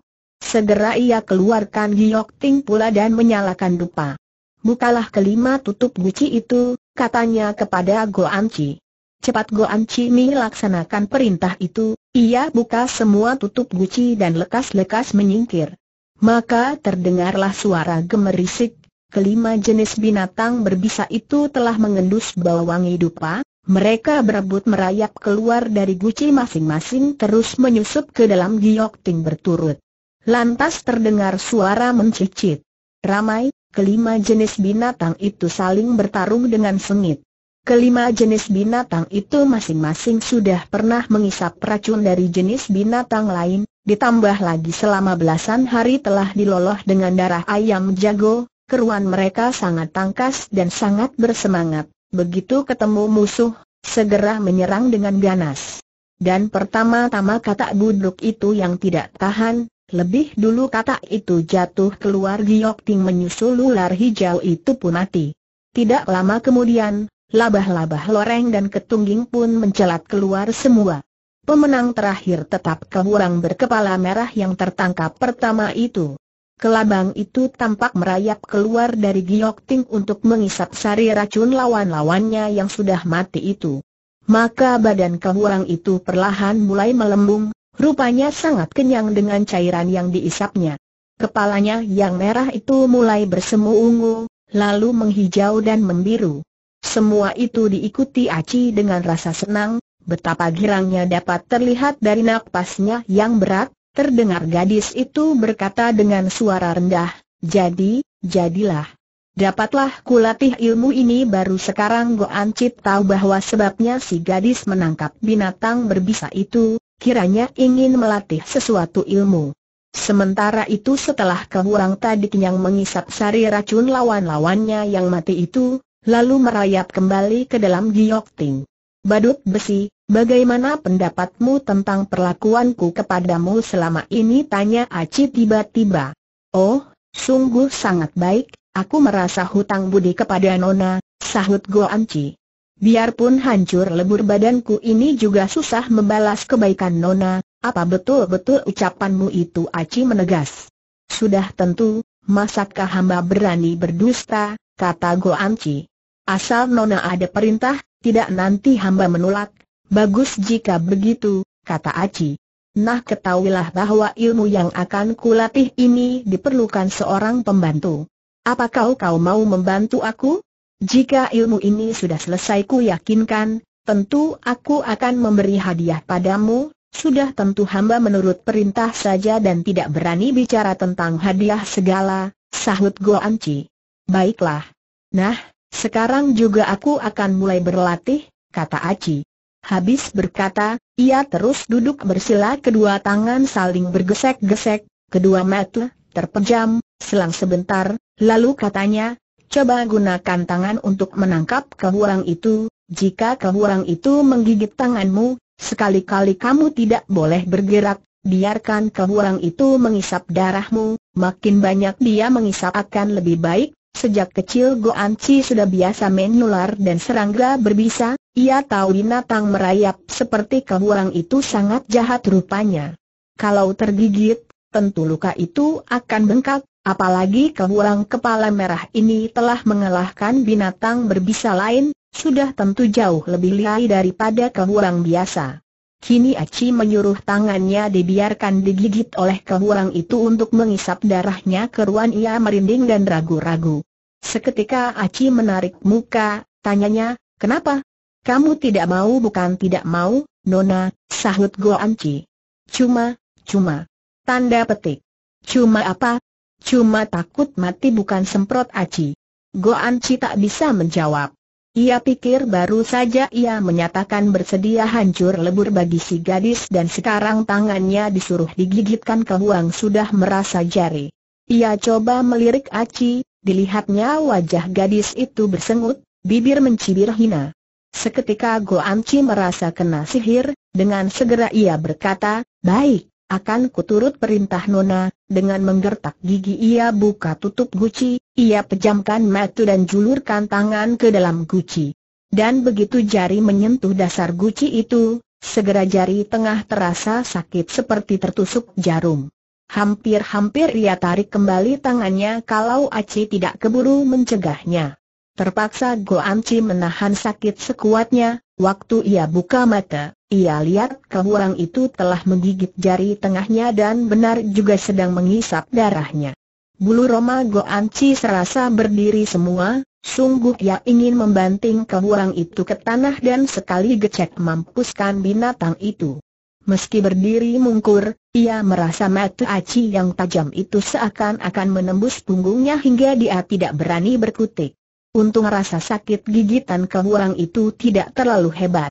Speaker 1: Segera ia keluarkan giok ting pula dan menyalakan dupa. Bukalah kelima tutup guci itu, katanya kepada Anci. Cepat Anci ini laksanakan perintah itu, ia buka semua tutup guci dan lekas-lekas menyingkir. Maka terdengarlah suara gemerisik, kelima jenis binatang berbisa itu telah mengendus bau wangi dupa, mereka berebut merayap keluar dari guci masing-masing terus menyusup ke dalam giok ting berturut. Lantas terdengar suara mencicit. Ramai, kelima jenis binatang itu saling bertarung dengan sengit. Kelima jenis binatang itu masing-masing sudah pernah mengisap racun dari jenis binatang lain, ditambah lagi selama belasan hari telah diloloh dengan darah ayam jago, keruan mereka sangat tangkas dan sangat bersemangat, begitu ketemu musuh, segera menyerang dengan ganas. Dan pertama-tama kata buduk itu yang tidak tahan, lebih dulu kata itu jatuh keluar giok ting menyusul ular hijau itu pun mati. Tidak lama kemudian, labah-labah loreng dan ketungging pun mencelat keluar semua. Pemenang terakhir tetap kehurang berkepala merah yang tertangkap pertama itu. Kelabang itu tampak merayap keluar dari giok ting untuk mengisap sari racun lawan-lawannya yang sudah mati itu. Maka badan kehurang itu perlahan mulai melembung, Rupanya sangat kenyang dengan cairan yang diisapnya. Kepalanya yang merah itu mulai bersemu ungu, lalu menghijau dan membiru. Semua itu diikuti Aci dengan rasa senang, betapa girangnya dapat terlihat dari nafasnya yang berat, terdengar gadis itu berkata dengan suara rendah, jadi, jadilah. Dapatlah kulatih ilmu ini baru sekarang Goan Cip tahu bahwa sebabnya si gadis menangkap binatang berbisa itu, kiranya ingin melatih sesuatu ilmu. Sementara itu setelah kekurangan tadi yang mengisap sari racun lawan-lawannya yang mati itu, lalu merayap kembali ke dalam giok ting. Badut besi, bagaimana pendapatmu tentang perlakuanku kepadamu selama ini? Tanya Aci tiba-tiba. Oh, sungguh sangat baik, aku merasa hutang budi kepada Nona, sahut Goanci. Biarpun hancur lebur badanku ini juga susah membalas kebaikan Nona, apa betul-betul ucapanmu itu Aci menegas. Sudah tentu, masakkah hamba berani berdusta, kata Go Anci. Asal Nona ada perintah, tidak nanti hamba menolak, bagus jika begitu, kata Aci. Nah ketahuilah bahwa ilmu yang akan kulatih ini diperlukan seorang pembantu. Apa kau kau mau membantu aku? Jika ilmu ini sudah selesai ku yakinkan, tentu aku akan memberi hadiah padamu, sudah tentu hamba menurut perintah saja dan tidak berani bicara tentang hadiah segala, sahut Goanci. Baiklah. Nah, sekarang juga aku akan mulai berlatih, kata Aci. Habis berkata, ia terus duduk bersila kedua tangan saling bergesek-gesek, kedua mata terpejam, selang sebentar, lalu katanya, Coba gunakan tangan untuk menangkap kehuang itu, jika kehuang itu menggigit tanganmu, sekali-kali kamu tidak boleh bergerak, biarkan kehuang itu mengisap darahmu, makin banyak dia mengisap akan lebih baik. Sejak kecil Goan Chi sudah biasa menular dan serangga berbisa, ia tahu binatang merayap seperti kehuang itu sangat jahat rupanya. Kalau tergigit, tentu luka itu akan bengkak, Apalagi keburang kepala merah ini telah mengalahkan binatang berbisa lain, sudah tentu jauh lebih lihai daripada keburang biasa. Kini Aci menyuruh tangannya dibiarkan digigit oleh keburang itu untuk mengisap darahnya keruan ia merinding dan ragu-ragu. Seketika Aci menarik muka, tanyanya, kenapa? Kamu tidak mau bukan tidak mau, Nona, sahut Anci. Cuma, cuma. Tanda petik. Cuma apa, Cuma takut mati bukan semprot aci. Goan Ci tak bisa menjawab. Ia pikir baru saja ia menyatakan bersedia hancur lebur bagi si gadis dan sekarang tangannya disuruh digigitkan ke huang sudah merasa jari. Ia coba melirik Aci, dilihatnya wajah gadis itu bersengut, bibir mencibir hina. Seketika Goan Ci merasa kena sihir, dengan segera ia berkata, baik, akan kuturut perintah Nona, dengan menggertak gigi ia buka tutup guci, ia pejamkan mata dan julurkan tangan ke dalam guci. Dan begitu jari menyentuh dasar guci itu, segera jari tengah terasa sakit seperti tertusuk jarum. Hampir-hampir ia tarik kembali tangannya kalau Aci tidak keburu mencegahnya. Terpaksa Go Anci menahan sakit sekuatnya, waktu ia buka mata, ia lihat kehuang itu telah menggigit jari tengahnya dan benar juga sedang mengisap darahnya. Bulu Roma Goanci serasa berdiri semua, sungguh ia ingin membanting kehuang itu ke tanah dan sekali gecek mampuskan binatang itu. Meski berdiri mungkur, ia merasa mata aci yang tajam itu seakan-akan menembus punggungnya hingga dia tidak berani berkutik. Untung rasa sakit gigitan kehuang itu tidak terlalu hebat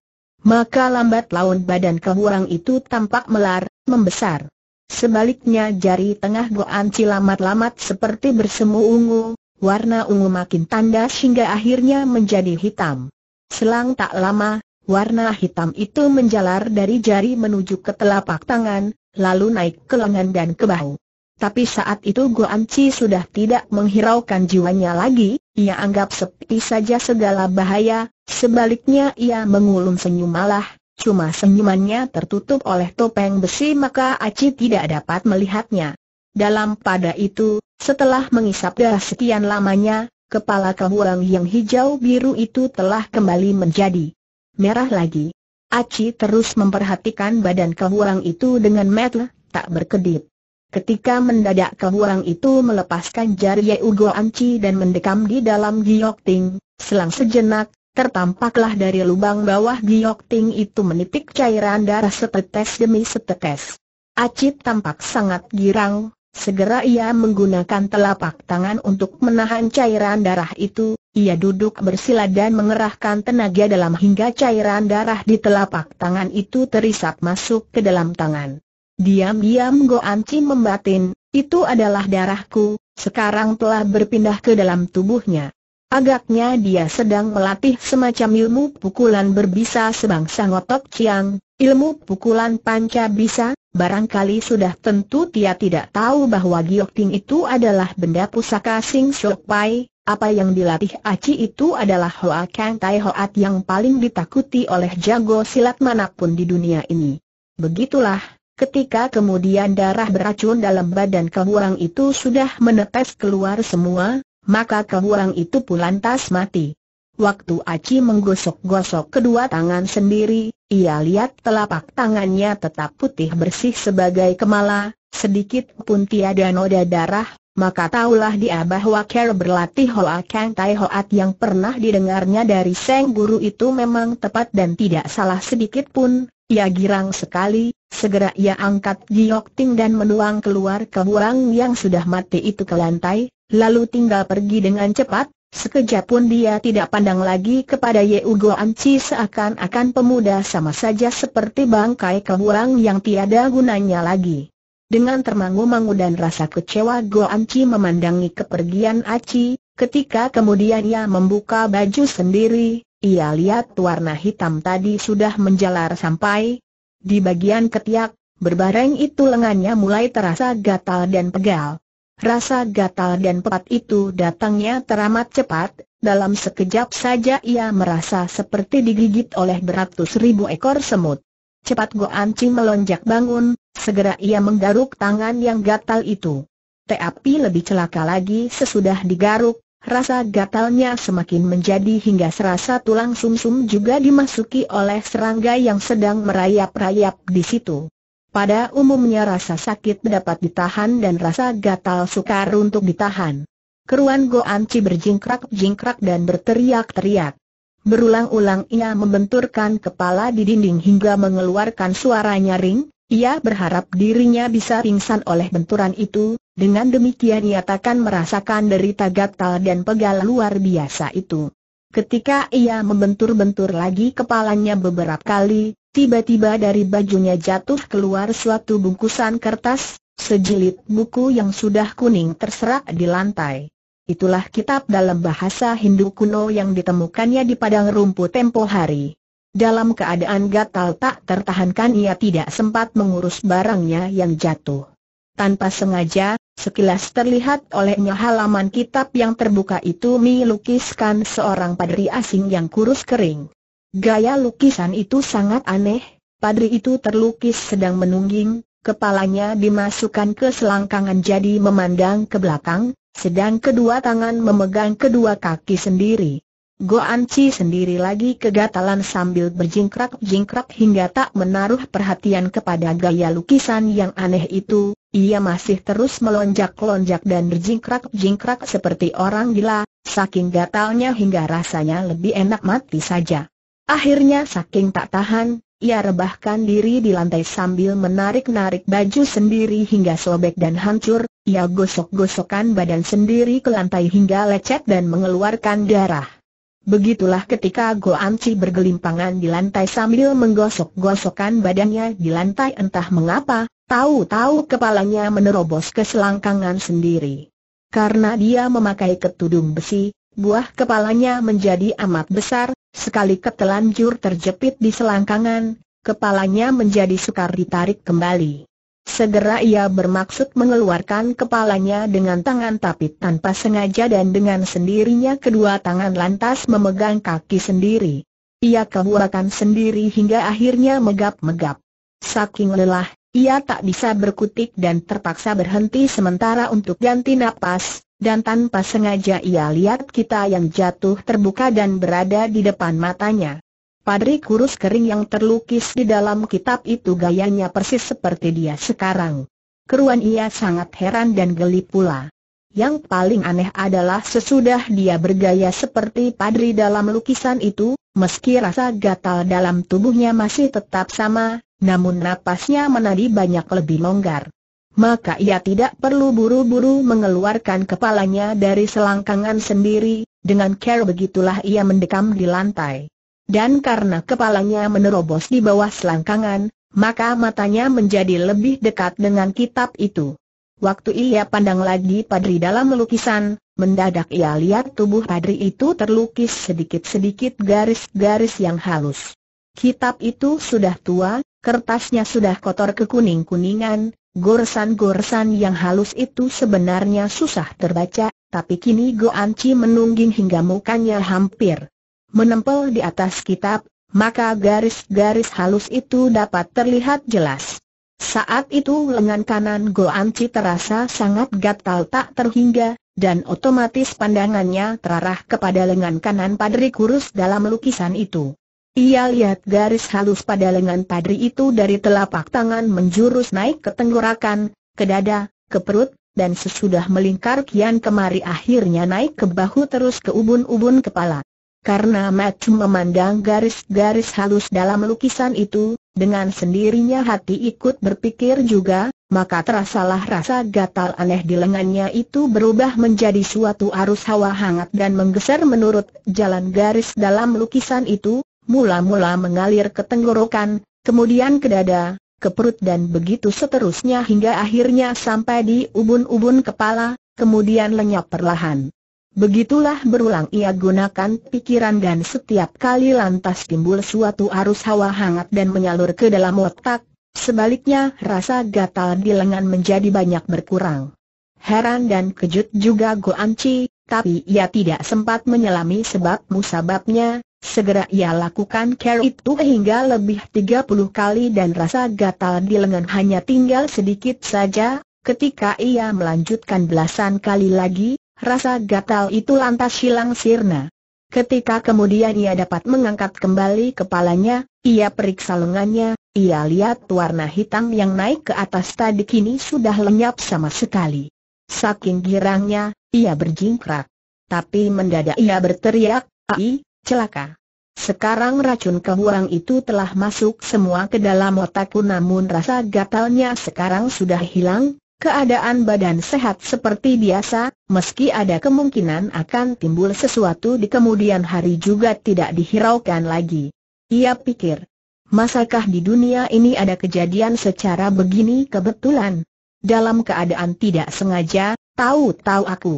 Speaker 1: maka lambat laun badan kehurang itu tampak melar, membesar. Sebaliknya jari tengah Goan Cilamat-lamat seperti bersemu ungu, warna ungu makin tanda sehingga akhirnya menjadi hitam. Selang tak lama, warna hitam itu menjalar dari jari menuju ke telapak tangan, lalu naik ke lengan dan ke bahu. Tapi saat itu Chi sudah tidak menghiraukan jiwanya lagi, ia anggap sepi saja segala bahaya, sebaliknya ia mengulung senyum malah, cuma senyumannya tertutup oleh topeng besi maka Aci tidak dapat melihatnya. Dalam pada itu, setelah mengisap darah sekian lamanya, kepala kehurang yang hijau biru itu telah kembali menjadi merah lagi. Aci terus memperhatikan badan kehurang itu dengan metel, tak berkedip. Ketika mendadak kehuang itu melepaskan jari Ye Ugo Anci dan mendekam di dalam giok ting, selang sejenak, tertampaklah dari lubang bawah giok ting itu menitik cairan darah setetes demi setetes. Acit tampak sangat girang, segera ia menggunakan telapak tangan untuk menahan cairan darah itu, ia duduk bersila dan mengerahkan tenaga dalam hingga cairan darah di telapak tangan itu terisap masuk ke dalam tangan. Diam-diam go anci membatin, itu adalah darahku, sekarang telah berpindah ke dalam tubuhnya. Agaknya dia sedang melatih semacam ilmu pukulan berbisa sebangsa ngotok ciang, ilmu pukulan panca bisa, barangkali sudah tentu dia tidak tahu bahwa giokting itu adalah benda pusaka Sing Shok Pai, apa yang dilatih Aci itu adalah Hoa Kang Tai Hoat yang paling ditakuti oleh jago silat manapun di dunia ini. Begitulah, Ketika kemudian darah beracun dalam badan kehuang itu sudah menetes keluar semua, maka kehuang itu pun lantas mati. Waktu Aci menggosok-gosok kedua tangan sendiri, ia lihat telapak tangannya tetap putih bersih sebagai kemala, sedikit pun tiada noda darah, maka taulah dia bahwa Ker berlatih Hoa Kang Tai Hoat yang pernah didengarnya dari Seng Guru itu memang tepat dan tidak salah sedikit pun, ia girang sekali, segera ia angkat giok ting dan menuang keluar ke buang yang sudah mati itu ke lantai, lalu tinggal pergi dengan cepat, Sekejap pun dia tidak pandang lagi kepada Ye Ugo Anci seakan-akan pemuda sama saja seperti bangkai buang yang tiada gunanya lagi. Dengan termangu-mangu dan rasa kecewa Go Anci memandangi kepergian Aci, ketika kemudian ia membuka baju sendiri, ia lihat warna hitam tadi sudah menjalar sampai di bagian ketiak, berbareng itu lengannya mulai terasa gatal dan pegal. Rasa gatal dan pekat itu datangnya teramat cepat, dalam sekejap saja ia merasa seperti digigit oleh beratus ribu ekor semut. Cepat Goan Chi melonjak bangun, segera ia menggaruk tangan yang gatal itu. Tapi lebih celaka lagi sesudah digaruk, Rasa gatalnya semakin menjadi hingga serasa tulang sumsum juga dimasuki oleh serangga yang sedang merayap-rayap di situ. Pada umumnya rasa sakit dapat ditahan dan rasa gatal sukar untuk ditahan. Keruan Goanci berjingkrak-jingkrak dan berteriak-teriak. Berulang-ulang ia membenturkan kepala di dinding hingga mengeluarkan suara nyaring, ia berharap dirinya bisa pingsan oleh benturan itu, dengan demikian ia takkan merasakan derita gatal dan pegal luar biasa itu. Ketika ia membentur-bentur lagi kepalanya beberapa kali, tiba-tiba dari bajunya jatuh keluar suatu bungkusan kertas, sejilid buku yang sudah kuning terserak di lantai. Itulah kitab dalam bahasa Hindu kuno yang ditemukannya di padang rumput tempo hari. Dalam keadaan gatal tak tertahankan ia tidak sempat mengurus barangnya yang jatuh. Tanpa sengaja, sekilas terlihat olehnya halaman kitab yang terbuka itu melukiskan seorang padri asing yang kurus kering. Gaya lukisan itu sangat aneh, padri itu terlukis sedang menungging, kepalanya dimasukkan ke selangkangan jadi memandang ke belakang, sedang kedua tangan memegang kedua kaki sendiri. Anci sendiri lagi kegatalan sambil berjingkrak-jingkrak hingga tak menaruh perhatian kepada gaya lukisan yang aneh itu, ia masih terus melonjak-lonjak dan berjingkrak-jingkrak seperti orang gila, saking gatalnya hingga rasanya lebih enak mati saja. Akhirnya saking tak tahan, ia rebahkan diri di lantai sambil menarik-narik baju sendiri hingga sobek dan hancur, ia gosok-gosokkan badan sendiri ke lantai hingga lecet dan mengeluarkan darah. Begitulah ketika Goanci bergelimpangan di lantai sambil menggosok-gosokkan badannya di lantai entah mengapa, tahu-tahu kepalanya menerobos ke selangkangan sendiri. Karena dia memakai ketudung besi, buah kepalanya menjadi amat besar, sekali ketelanjur terjepit di selangkangan, kepalanya menjadi sukar ditarik kembali. Segera ia bermaksud mengeluarkan kepalanya dengan tangan tapi tanpa sengaja dan dengan sendirinya kedua tangan lantas memegang kaki sendiri. Ia kebuakan sendiri hingga akhirnya megap-megap. Saking lelah, ia tak bisa berkutik dan terpaksa berhenti sementara untuk ganti napas, dan tanpa sengaja ia lihat kita yang jatuh terbuka dan berada di depan matanya. Padri kurus kering yang terlukis di dalam kitab itu gayanya persis seperti dia sekarang. Keruan ia sangat heran dan geli pula. Yang paling aneh adalah sesudah dia bergaya seperti padri dalam lukisan itu, meski rasa gatal dalam tubuhnya masih tetap sama, namun napasnya menadi banyak lebih longgar. Maka ia tidak perlu buru-buru mengeluarkan kepalanya dari selangkangan sendiri, dengan care begitulah ia mendekam di lantai dan karena kepalanya menerobos di bawah selangkangan, maka matanya menjadi lebih dekat dengan kitab itu. Waktu ia pandang lagi padri dalam lukisan, mendadak ia lihat tubuh padri itu terlukis sedikit-sedikit garis-garis yang halus. Kitab itu sudah tua, kertasnya sudah kotor kekuning-kuningan, goresan-goresan yang halus itu sebenarnya susah terbaca, tapi kini Goanci menungging hingga mukanya hampir menempel di atas kitab, maka garis-garis halus itu dapat terlihat jelas. Saat itu lengan kanan Goanci terasa sangat gatal tak terhingga, dan otomatis pandangannya terarah kepada lengan kanan Padri Kurus dalam lukisan itu. Ia lihat garis halus pada lengan Padri itu dari telapak tangan menjurus naik ke tenggorakan, ke dada, ke perut, dan sesudah melingkar kian kemari akhirnya naik ke bahu terus ke ubun-ubun kepala. Karena Macu memandang garis-garis halus dalam lukisan itu, dengan sendirinya hati ikut berpikir juga, maka terasalah rasa gatal aneh di lengannya itu berubah menjadi suatu arus hawa hangat dan menggeser menurut jalan garis dalam lukisan itu, mula-mula mengalir ke tenggorokan, kemudian ke dada, ke perut dan begitu seterusnya hingga akhirnya sampai di ubun-ubun kepala, kemudian lenyap perlahan. Begitulah berulang ia gunakan pikiran dan setiap kali lantas timbul suatu arus hawa hangat dan menyalur ke dalam otak, sebaliknya rasa gatal di lengan menjadi banyak berkurang. Heran dan kejut juga go anci tapi ia tidak sempat menyelami sebab musababnya, segera ia lakukan care itu hingga lebih 30 kali dan rasa gatal di lengan hanya tinggal sedikit saja, ketika ia melanjutkan belasan kali lagi, Rasa gatal itu lantas hilang sirna. Ketika kemudian ia dapat mengangkat kembali kepalanya, ia periksa lengannya, ia lihat warna hitam yang naik ke atas tadi kini sudah lenyap sama sekali. Saking girangnya, ia berjingkrak. Tapi mendadak ia berteriak, Ai, celaka. Sekarang racun kehuang itu telah masuk semua ke dalam otakku namun rasa gatalnya sekarang sudah hilang, Keadaan badan sehat seperti biasa, meski ada kemungkinan akan timbul sesuatu di kemudian hari juga tidak dihiraukan lagi. Ia pikir, masakah di dunia ini ada kejadian secara begini kebetulan? Dalam keadaan tidak sengaja, tahu-tahu aku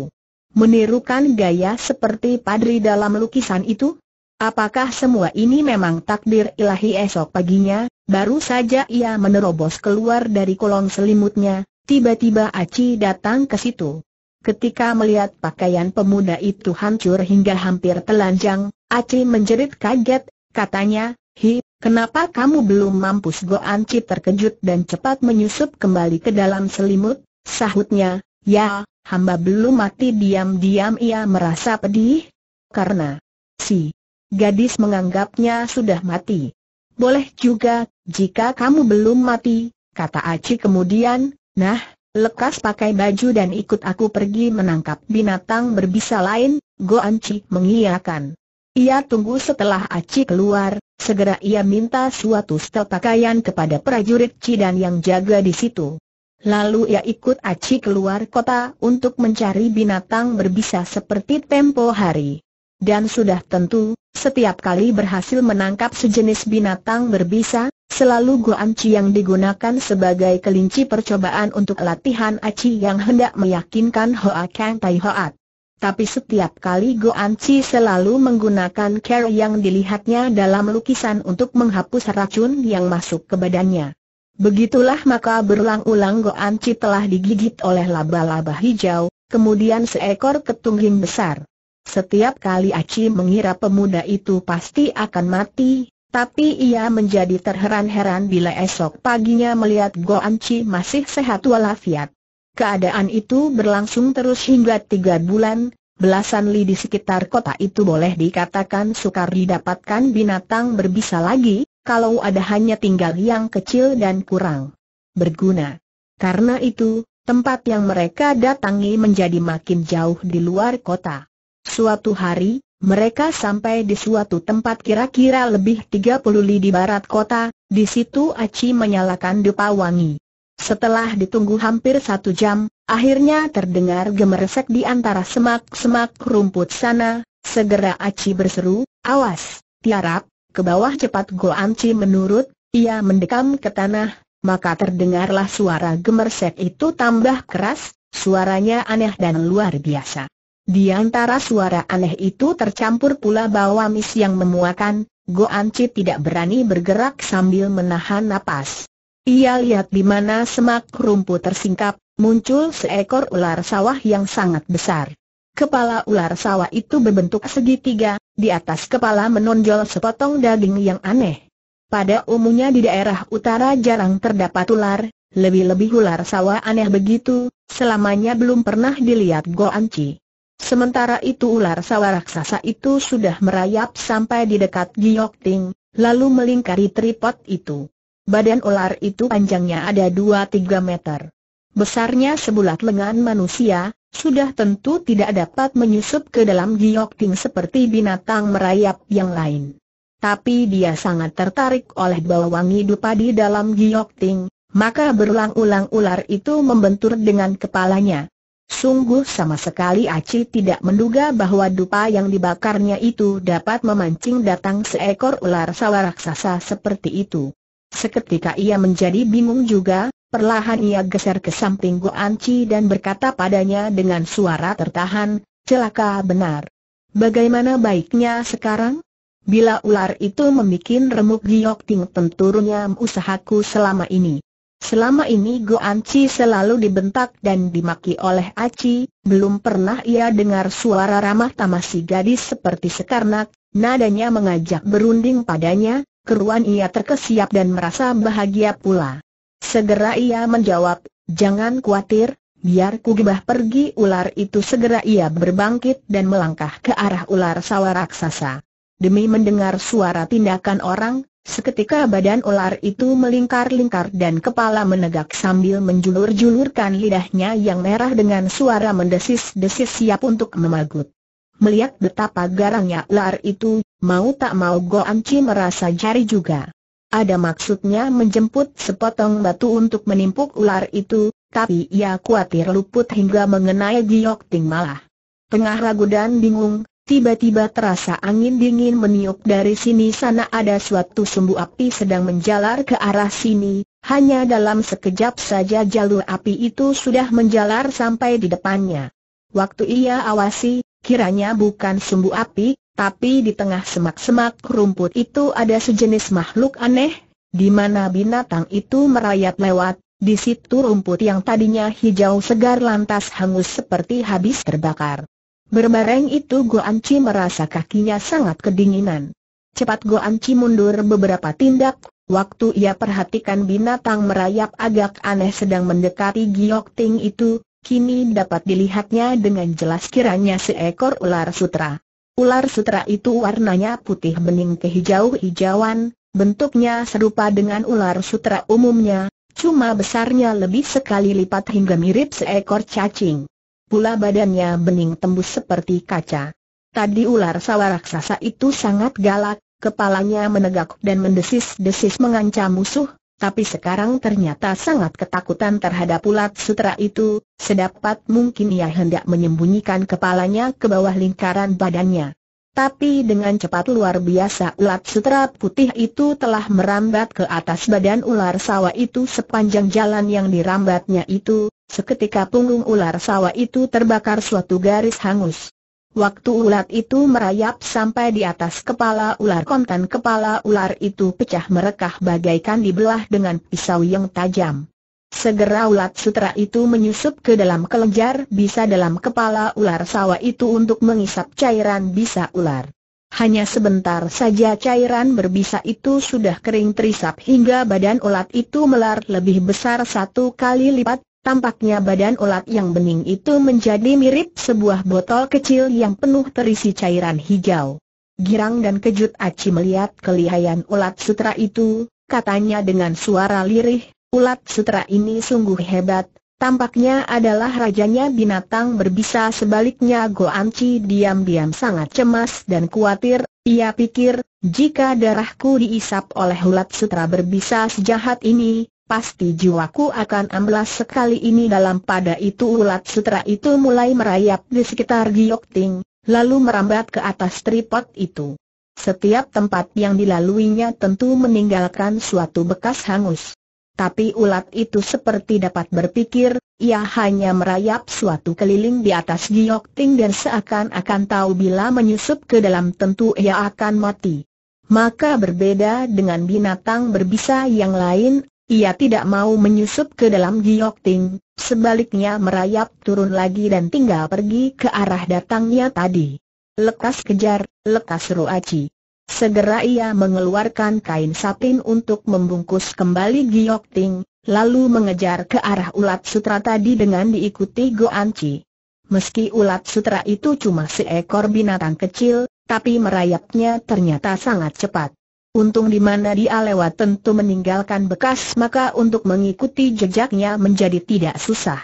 Speaker 1: menirukan gaya seperti padri dalam lukisan itu? Apakah semua ini memang takdir ilahi esok paginya, baru saja ia menerobos keluar dari kolong selimutnya, Tiba-tiba Aci datang ke situ. Ketika melihat pakaian pemuda itu hancur hingga hampir telanjang, Aci menjerit kaget, katanya, Hi, kenapa kamu belum mampus Go Anci terkejut dan cepat menyusup kembali ke dalam selimut, sahutnya, ya, hamba belum mati diam-diam ia merasa pedih, karena si gadis menganggapnya sudah mati. Boleh juga, jika kamu belum mati, kata Aci kemudian, Nah, lekas pakai baju dan ikut aku pergi menangkap binatang berbisa lain, Go Anci mengiyakan. Ia tunggu setelah Aci keluar, segera ia minta suatu setel pakaian kepada prajurit Cidan yang jaga di situ. Lalu ia ikut Aci keluar kota untuk mencari binatang berbisa seperti tempo hari. Dan sudah tentu, setiap kali berhasil menangkap sejenis binatang berbisa, Selalu Guan Ci yang digunakan sebagai kelinci percobaan untuk latihan Aci yang hendak meyakinkan Hoa Kang Tai Hoat. Tapi setiap kali Guan Ci selalu menggunakan care yang dilihatnya dalam lukisan untuk menghapus racun yang masuk ke badannya. Begitulah maka berulang-ulang Goan Ci telah digigit oleh laba-laba hijau, kemudian seekor ketungging besar. Setiap kali Aci mengira pemuda itu pasti akan mati, tapi ia menjadi terheran-heran bila esok paginya melihat Go Chi masih sehat walafiat. Keadaan itu berlangsung terus hingga tiga bulan, belasan li di sekitar kota itu boleh dikatakan sukar didapatkan binatang berbisa lagi, kalau ada hanya tinggal yang kecil dan kurang berguna. Karena itu, tempat yang mereka datangi menjadi makin jauh di luar kota. Suatu hari, mereka sampai di suatu tempat kira-kira lebih 30 li di barat kota, di situ Aci menyalakan dupa wangi. Setelah ditunggu hampir satu jam, akhirnya terdengar gemeresek di antara semak-semak rumput sana, segera Aci berseru, awas, tiarap, ke bawah cepat Go Anci menurut, ia mendekam ke tanah, maka terdengarlah suara gemersek itu tambah keras, suaranya aneh dan luar biasa. Di antara suara aneh itu tercampur pula bau amis yang memuakan, Anci tidak berani bergerak sambil menahan napas. Ia lihat di mana semak rumput tersingkap, muncul seekor ular sawah yang sangat besar. Kepala ular sawah itu berbentuk segitiga, di atas kepala menonjol sepotong daging yang aneh. Pada umumnya di daerah utara jarang terdapat ular, lebih-lebih ular sawah aneh begitu, selamanya belum pernah dilihat Anci. Sementara itu ular sawah raksasa itu sudah merayap sampai di dekat Giok Ting, lalu melingkari tripod itu. Badan ular itu panjangnya ada 2-3 meter. Besarnya sebulat lengan manusia, sudah tentu tidak dapat menyusup ke dalam Giok Ting seperti binatang merayap yang lain. Tapi dia sangat tertarik oleh bau wangi dupa di dalam Giok Ting, maka berulang-ulang ular itu membentur dengan kepalanya. Sungguh sama sekali Aci tidak menduga bahwa dupa yang dibakarnya itu dapat memancing datang seekor ular sawah raksasa seperti itu. Seketika ia menjadi bingung juga, perlahan ia geser ke samping Gu Anci dan berkata padanya dengan suara tertahan, celaka benar. Bagaimana baiknya sekarang? Bila ular itu membuat remuk giok ting tentunya usahaku selama ini. Selama ini Go Anci selalu dibentak dan dimaki oleh Aci, belum pernah ia dengar suara ramah tamah si gadis seperti sekarnak, nadanya mengajak berunding padanya, keruan ia terkesiap dan merasa bahagia pula. Segera ia menjawab, jangan khawatir, biar ku gebah pergi ular itu segera ia berbangkit dan melangkah ke arah ular sawah raksasa. Demi mendengar suara tindakan orang, Seketika badan ular itu melingkar-lingkar dan kepala menegak sambil menjulur-julurkan lidahnya yang merah dengan suara mendesis-desis siap untuk memagut. Melihat betapa garangnya ular itu, mau tak mau Go Anci merasa jari juga. Ada maksudnya menjemput sepotong batu untuk menimpuk ular itu, tapi ia khawatir luput hingga mengenai Giok Ting malah. Tengah ragu dan bingung, Tiba-tiba terasa angin dingin meniup dari sini sana ada suatu sumbu api sedang menjalar ke arah sini, hanya dalam sekejap saja jalur api itu sudah menjalar sampai di depannya. Waktu ia awasi, kiranya bukan sumbu api, tapi di tengah semak-semak rumput itu ada sejenis makhluk aneh, di mana binatang itu merayap lewat, di situ rumput yang tadinya hijau segar lantas hangus seperti habis terbakar. Berbareng itu Goan Chi merasa kakinya sangat kedinginan. Cepat Goan Chi mundur beberapa tindak, waktu ia perhatikan binatang merayap agak aneh sedang mendekati Giok Ting itu, kini dapat dilihatnya dengan jelas kiranya seekor ular sutra. Ular sutra itu warnanya putih bening kehijau-hijauan, bentuknya serupa dengan ular sutra umumnya, cuma besarnya lebih sekali lipat hingga mirip seekor cacing pula badannya bening tembus seperti kaca. Tadi ular sawah raksasa itu sangat galak, kepalanya menegak dan mendesis-desis mengancam musuh, tapi sekarang ternyata sangat ketakutan terhadap ulat sutra itu, sedapat mungkin ia hendak menyembunyikan kepalanya ke bawah lingkaran badannya. Tapi dengan cepat luar biasa ulat sutra putih itu telah merambat ke atas badan ular sawah itu sepanjang jalan yang dirambatnya itu, Seketika punggung ular sawah itu terbakar suatu garis hangus. Waktu ulat itu merayap sampai di atas kepala ular kontan kepala ular itu pecah merekah bagaikan dibelah dengan pisau yang tajam. Segera ulat sutra itu menyusup ke dalam kelenjar bisa dalam kepala ular sawah itu untuk mengisap cairan bisa ular. Hanya sebentar saja cairan berbisa itu sudah kering terisap hingga badan ulat itu melar lebih besar satu kali lipat, Tampaknya badan ulat yang bening itu menjadi mirip sebuah botol kecil yang penuh terisi cairan hijau. Girang dan kejut Aci melihat kelihayan ulat sutra itu, katanya dengan suara lirih, ulat sutra ini sungguh hebat, tampaknya adalah rajanya binatang berbisa sebaliknya Go Anci diam-diam sangat cemas dan khawatir, ia pikir, jika darahku diisap oleh ulat sutra berbisa sejahat ini, Pasti jiwaku akan amblas sekali ini dalam pada itu ulat sutra itu mulai merayap di sekitar Giok Ting, lalu merambat ke atas tripod itu. Setiap tempat yang dilaluinya tentu meninggalkan suatu bekas hangus. Tapi ulat itu seperti dapat berpikir, ia hanya merayap suatu keliling di atas Giok Ting dan seakan-akan tahu bila menyusup ke dalam tentu ia akan mati. Maka berbeda dengan binatang berbisa yang lain, ia tidak mau menyusup ke dalam giok ting, sebaliknya merayap turun lagi dan tinggal pergi ke arah datangnya tadi. Lekas kejar, lekas ruaci. Segera ia mengeluarkan kain satin untuk membungkus kembali giok ting, lalu mengejar ke arah ulat sutra tadi dengan diikuti Goanci. Meski ulat sutra itu cuma seekor binatang kecil, tapi merayapnya ternyata sangat cepat. Untung di mana dia lewat tentu meninggalkan bekas maka untuk mengikuti jejaknya menjadi tidak susah.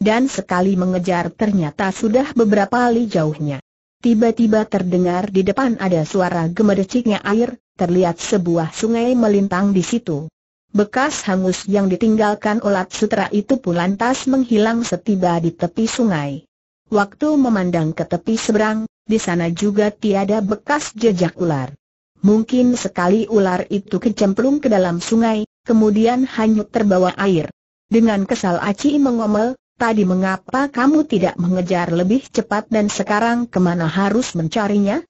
Speaker 1: Dan sekali mengejar ternyata sudah beberapa li jauhnya. Tiba-tiba terdengar di depan ada suara gemericiknya air, terlihat sebuah sungai melintang di situ. Bekas hangus yang ditinggalkan olat sutra itu pun lantas menghilang setiba di tepi sungai. Waktu memandang ke tepi seberang, di sana juga tiada bekas jejak ular. Mungkin sekali ular itu kecemplung ke dalam sungai, kemudian hanyut terbawa air. Dengan kesal Aci mengomel, tadi mengapa kamu tidak mengejar lebih cepat dan sekarang kemana harus mencarinya?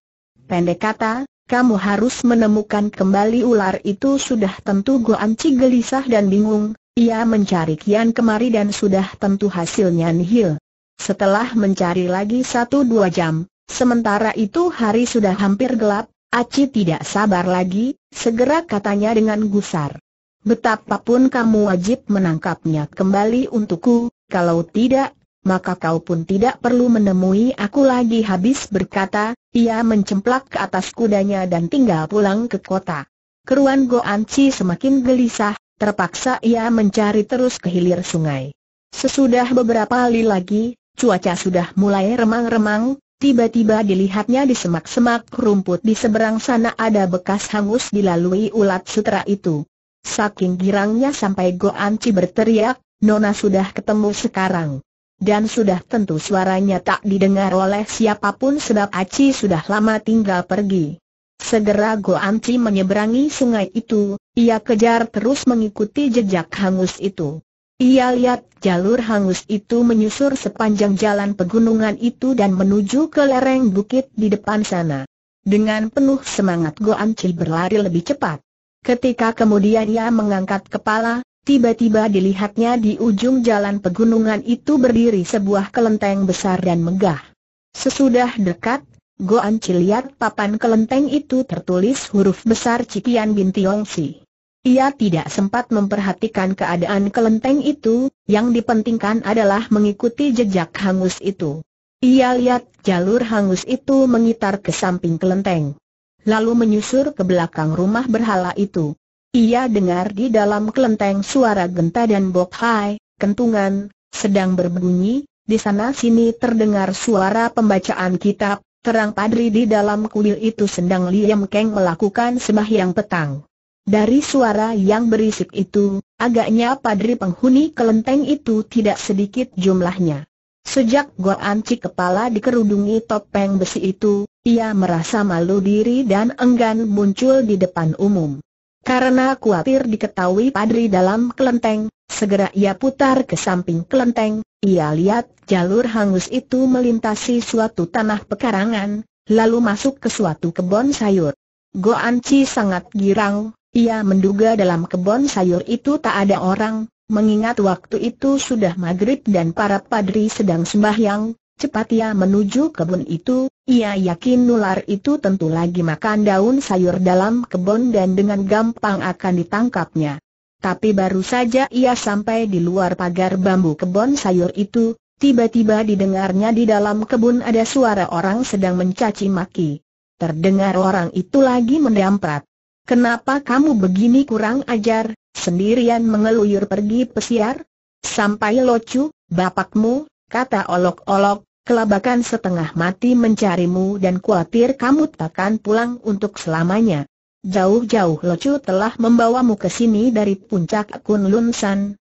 Speaker 1: Pendek kata, kamu harus menemukan kembali ular itu sudah tentu Anci gelisah dan bingung, ia mencari kian kemari dan sudah tentu hasilnya nihil. Setelah mencari lagi satu dua jam, sementara itu hari sudah hampir gelap, Aci tidak sabar lagi, segera katanya dengan gusar. Betapapun kamu wajib menangkapnya kembali untukku, kalau tidak, maka kau pun tidak perlu menemui aku lagi habis berkata, ia mencemplak ke atas kudanya dan tinggal pulang ke kota. Keruan Goanci semakin gelisah, terpaksa ia mencari terus ke hilir sungai. Sesudah beberapa kali lagi, cuaca sudah mulai remang-remang, Tiba-tiba dilihatnya di semak-semak rumput di seberang sana ada bekas hangus dilalui ulat sutra itu. Saking girangnya sampai Go Anci berteriak, Nona sudah ketemu sekarang. Dan sudah tentu suaranya tak didengar oleh siapapun sebab Aci sudah lama tinggal pergi. Segera Go Anci menyeberangi sungai itu, ia kejar terus mengikuti jejak hangus itu. Ia lihat jalur hangus itu menyusur sepanjang jalan pegunungan itu dan menuju ke lereng bukit di depan sana. Dengan penuh semangat Goan Chi berlari lebih cepat. Ketika kemudian ia mengangkat kepala, tiba-tiba dilihatnya di ujung jalan pegunungan itu berdiri sebuah kelenteng besar dan megah. Sesudah dekat, Goan Chi lihat papan kelenteng itu tertulis huruf besar Cipian Binti Yongsi. Ia tidak sempat memperhatikan keadaan kelenteng itu, yang dipentingkan adalah mengikuti jejak hangus itu. Ia lihat jalur hangus itu mengitar ke samping kelenteng. Lalu menyusur ke belakang rumah berhala itu. Ia dengar di dalam kelenteng suara genta dan bok hai, kentungan, sedang berbunyi, di sana sini terdengar suara pembacaan kitab, terang padri di dalam kuil itu sedang Liam Keng melakukan sembahyang petang. Dari suara yang berisik itu, agaknya padri penghuni kelenteng itu tidak sedikit jumlahnya. Sejak Anci kepala dikerudungi topeng besi itu, ia merasa malu diri dan enggan muncul di depan umum. Karena khawatir diketahui padri dalam kelenteng, segera ia putar ke samping kelenteng, ia lihat jalur hangus itu melintasi suatu tanah pekarangan, lalu masuk ke suatu kebun sayur. Goanci sangat girang, ia menduga dalam kebun sayur itu tak ada orang, mengingat waktu itu sudah maghrib dan para padri sedang sembahyang, cepat ia menuju kebun itu, ia yakin nular itu tentu lagi makan daun sayur dalam kebun dan dengan gampang akan ditangkapnya. Tapi baru saja ia sampai di luar pagar bambu kebun sayur itu, tiba-tiba didengarnya di dalam kebun ada suara orang sedang mencaci maki. Terdengar orang itu lagi mendamprat. Kenapa kamu begini kurang ajar, sendirian mengeluyur pergi pesiar? Sampai locu, bapakmu, kata olok-olok, kelabakan setengah mati mencarimu dan khawatir kamu takkan pulang untuk selamanya. Jauh-jauh locu telah membawamu ke sini dari puncak akun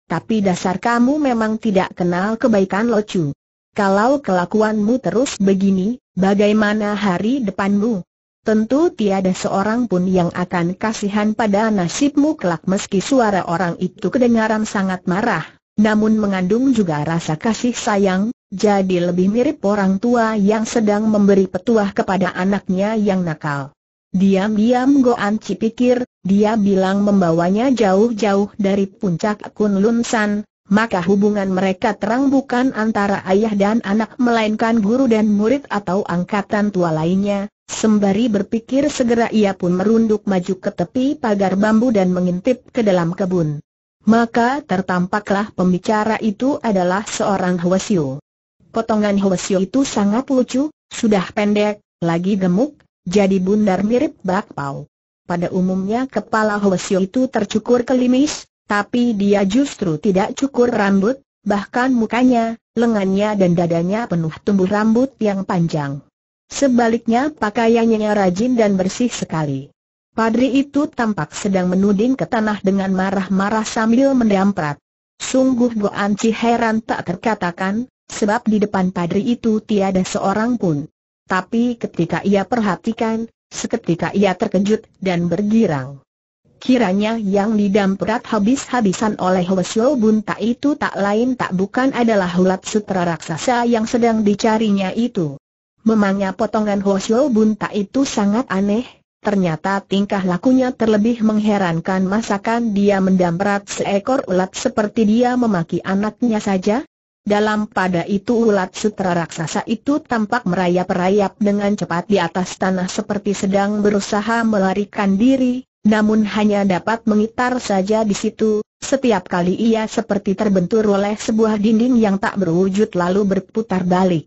Speaker 1: tapi dasar kamu memang tidak kenal kebaikan locu. Kalau kelakuanmu terus begini, bagaimana hari depanmu? Tentu tiada seorang pun yang akan kasihan pada nasibmu kelak meski suara orang itu kedengaran sangat marah, namun mengandung juga rasa kasih sayang, jadi lebih mirip orang tua yang sedang memberi petuah kepada anaknya yang nakal. Diam-diam Goan Cipikir, pikir, dia bilang membawanya jauh-jauh dari puncak Kunlun San, maka hubungan mereka terang bukan antara ayah dan anak melainkan guru dan murid atau angkatan tua lainnya. Sembari berpikir segera ia pun merunduk maju ke tepi pagar bambu dan mengintip ke dalam kebun. Maka tertampaklah pembicara itu adalah seorang Hwasyo. Potongan Hwasyo itu sangat lucu, sudah pendek, lagi gemuk, jadi bundar mirip bakpao. Pada umumnya kepala Hwasyo itu tercukur kelimis, tapi dia justru tidak cukur rambut, bahkan mukanya, lengannya dan dadanya penuh tumbuh rambut yang panjang. Sebaliknya pakaiannya rajin dan bersih sekali. Padri itu tampak sedang menuding ke tanah dengan marah-marah sambil mendamprat. Sungguh Bu Anci heran tak terkatakan, sebab di depan padri itu tiada seorang pun. Tapi ketika ia perhatikan, seketika ia terkejut dan bergirang. Kiranya yang didamprat habis-habisan oleh Hwasyo Bunta itu tak lain tak bukan adalah ulat sutra raksasa yang sedang dicarinya itu. Memangnya potongan Hwasyo Bunta itu sangat aneh, ternyata tingkah lakunya terlebih mengherankan masakan dia mendamprat seekor ulat seperti dia memaki anaknya saja? Dalam pada itu ulat sutra raksasa itu tampak merayap-rayap dengan cepat di atas tanah seperti sedang berusaha melarikan diri, namun hanya dapat mengitar saja di situ, setiap kali ia seperti terbentur oleh sebuah dinding yang tak berwujud lalu berputar balik.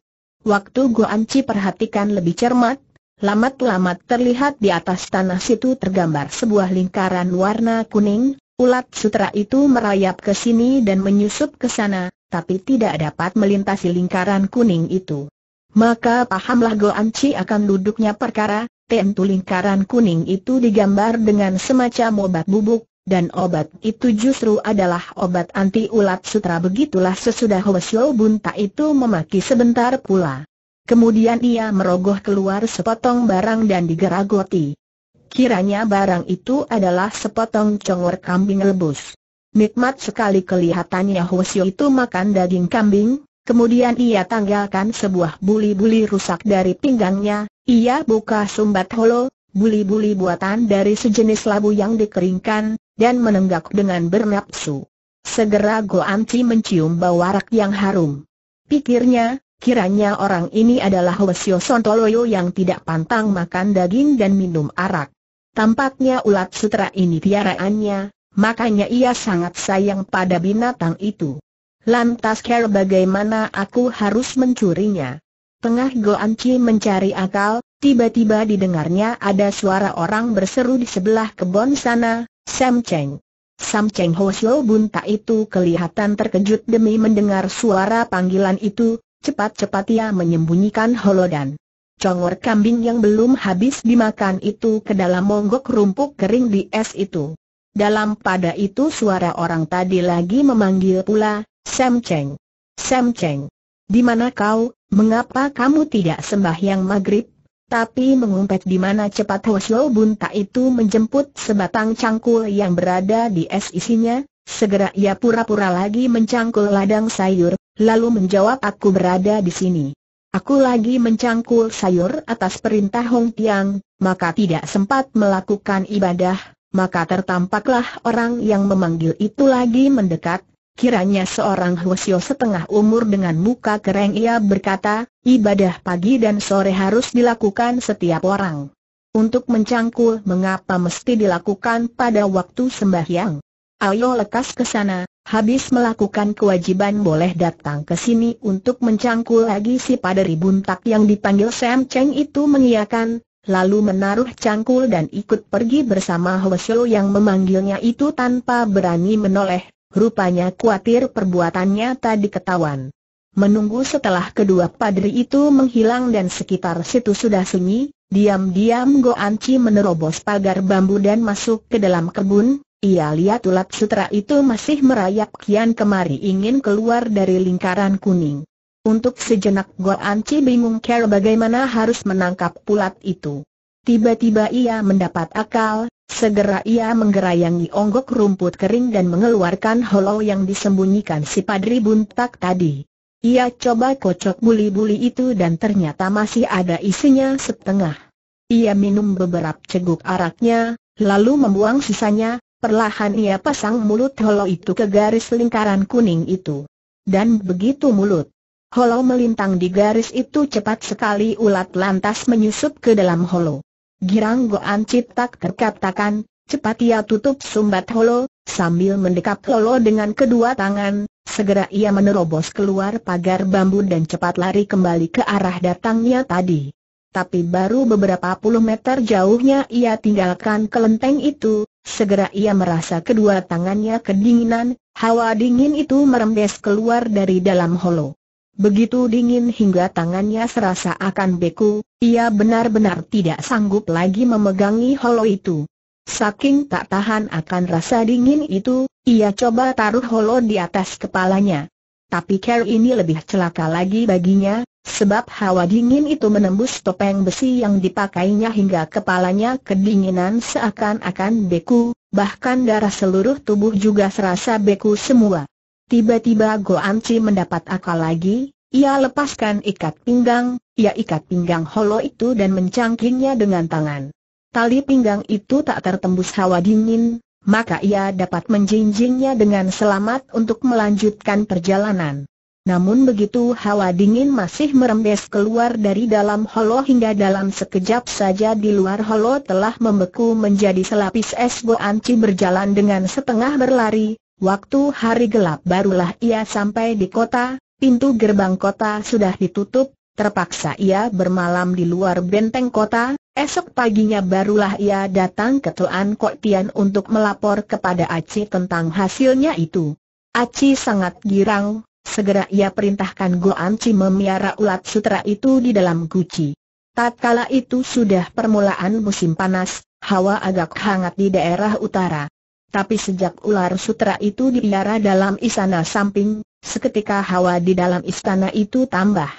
Speaker 1: Waktu Goanci perhatikan lebih cermat, lamat-lamat terlihat di atas tanah situ tergambar sebuah lingkaran warna kuning, ulat sutra itu merayap ke sini dan menyusup ke sana, tapi tidak dapat melintasi lingkaran kuning itu. Maka pahamlah Goanci akan duduknya perkara, tentu lingkaran kuning itu digambar dengan semacam obat bubuk, dan obat itu justru adalah obat anti ulat sutra begitulah sesudah Hwasyo Bunta itu memaki sebentar pula. Kemudian ia merogoh keluar sepotong barang dan digeragoti. Kiranya barang itu adalah sepotong congor kambing rebus. Nikmat sekali kelihatannya Hwasyo itu makan daging kambing, kemudian ia tanggalkan sebuah buli-buli rusak dari pinggangnya, ia buka sumbat holo, buli-buli buatan dari sejenis labu yang dikeringkan, dan menenggak dengan bernapsu. Segera Goanti mencium bau arak yang harum. Pikirnya, kiranya orang ini adalah Wesio Sontoloyo yang tidak pantang makan daging dan minum arak. Tampaknya ulat sutra ini piaraannya, makanya ia sangat sayang pada binatang itu. Lantas care bagaimana aku harus mencurinya? Tengah Goan Chi mencari akal, tiba-tiba didengarnya ada suara orang berseru di sebelah kebon sana, Sam Cheng. Sam Cheng Ho Xiao Bun Tak itu kelihatan terkejut demi mendengar suara panggilan itu, cepat-cepat ia menyembunyikan holodan. Congor kambing yang belum habis dimakan itu ke dalam monggok rumput kering di es itu. Dalam pada itu suara orang tadi lagi memanggil pula, Sam Cheng. Sam Cheng. Di mana kau, Mengapa kamu tidak sembahyang maghrib? Tapi mengumpet di mana cepat Hosyo Bunta itu menjemput sebatang cangkul yang berada di es isinya, segera ia pura-pura lagi mencangkul ladang sayur, lalu menjawab aku berada di sini. Aku lagi mencangkul sayur atas perintah Hong Tiang, maka tidak sempat melakukan ibadah, maka tertampaklah orang yang memanggil itu lagi mendekat, kiranya seorang Hwasyo setengah umur dengan muka kering ia berkata, ibadah pagi dan sore harus dilakukan setiap orang. Untuk mencangkul mengapa mesti dilakukan pada waktu sembahyang. Ayo lekas ke sana, habis melakukan kewajiban boleh datang ke sini untuk mencangkul lagi si paderi buntak yang dipanggil Sam Cheng itu mengiyakan, lalu menaruh cangkul dan ikut pergi bersama Hwasyo yang memanggilnya itu tanpa berani menoleh Rupanya khawatir perbuatannya tadi ketahuan. Menunggu setelah kedua padri itu menghilang dan sekitar situ sudah sunyi, diam-diam Go Anci menerobos pagar bambu dan masuk ke dalam kebun. Ia lihat ulat sutra itu masih merayap kian kemari ingin keluar dari lingkaran kuning. Untuk sejenak Go Anci bingung cara bagaimana harus menangkap ulat itu. Tiba-tiba ia mendapat akal, Segera ia menggerayangi onggok rumput kering dan mengeluarkan hollow yang disembunyikan si padri buntak tadi. Ia coba kocok buli-buli itu dan ternyata masih ada isinya setengah. Ia minum beberapa ceguk araknya, lalu membuang sisanya, perlahan ia pasang mulut hollow itu ke garis lingkaran kuning itu. Dan begitu mulut hollow melintang di garis itu cepat sekali ulat lantas menyusup ke dalam hollow. Girang Goan tak terkatakan, cepat ia tutup sumbat holo, sambil mendekap holo dengan kedua tangan, segera ia menerobos keluar pagar bambu dan cepat lari kembali ke arah datangnya tadi. Tapi baru beberapa puluh meter jauhnya ia tinggalkan kelenteng itu, segera ia merasa kedua tangannya kedinginan, hawa dingin itu merembes keluar dari dalam holo begitu dingin hingga tangannya serasa akan beku, ia benar-benar tidak sanggup lagi memegangi holo itu. Saking tak tahan akan rasa dingin itu, ia coba taruh holo di atas kepalanya. Tapi care ini lebih celaka lagi baginya, sebab hawa dingin itu menembus topeng besi yang dipakainya hingga kepalanya kedinginan seakan-akan beku, bahkan darah seluruh tubuh juga serasa beku semua. Tiba-tiba go Goanci mendapat akal lagi, ia lepaskan ikat pinggang, ia ikat pinggang holo itu dan mencangkingnya dengan tangan. Tali pinggang itu tak tertembus hawa dingin, maka ia dapat menjinjingnya dengan selamat untuk melanjutkan perjalanan. Namun begitu hawa dingin masih merembes keluar dari dalam holo hingga dalam sekejap saja di luar holo telah membeku menjadi selapis es Anci berjalan dengan setengah berlari, waktu hari gelap barulah ia sampai di kota, Pintu gerbang kota sudah ditutup, terpaksa ia bermalam di luar benteng kota, esok paginya barulah ia datang ke Tuan Kotian untuk melapor kepada Aci tentang hasilnya itu. Aci sangat girang, segera ia perintahkan Goan Ci memiara ulat sutra itu di dalam guci. Tatkala itu sudah permulaan musim panas, hawa agak hangat di daerah utara. Tapi sejak ular sutra itu diara dalam istana samping, seketika hawa di dalam istana itu tambah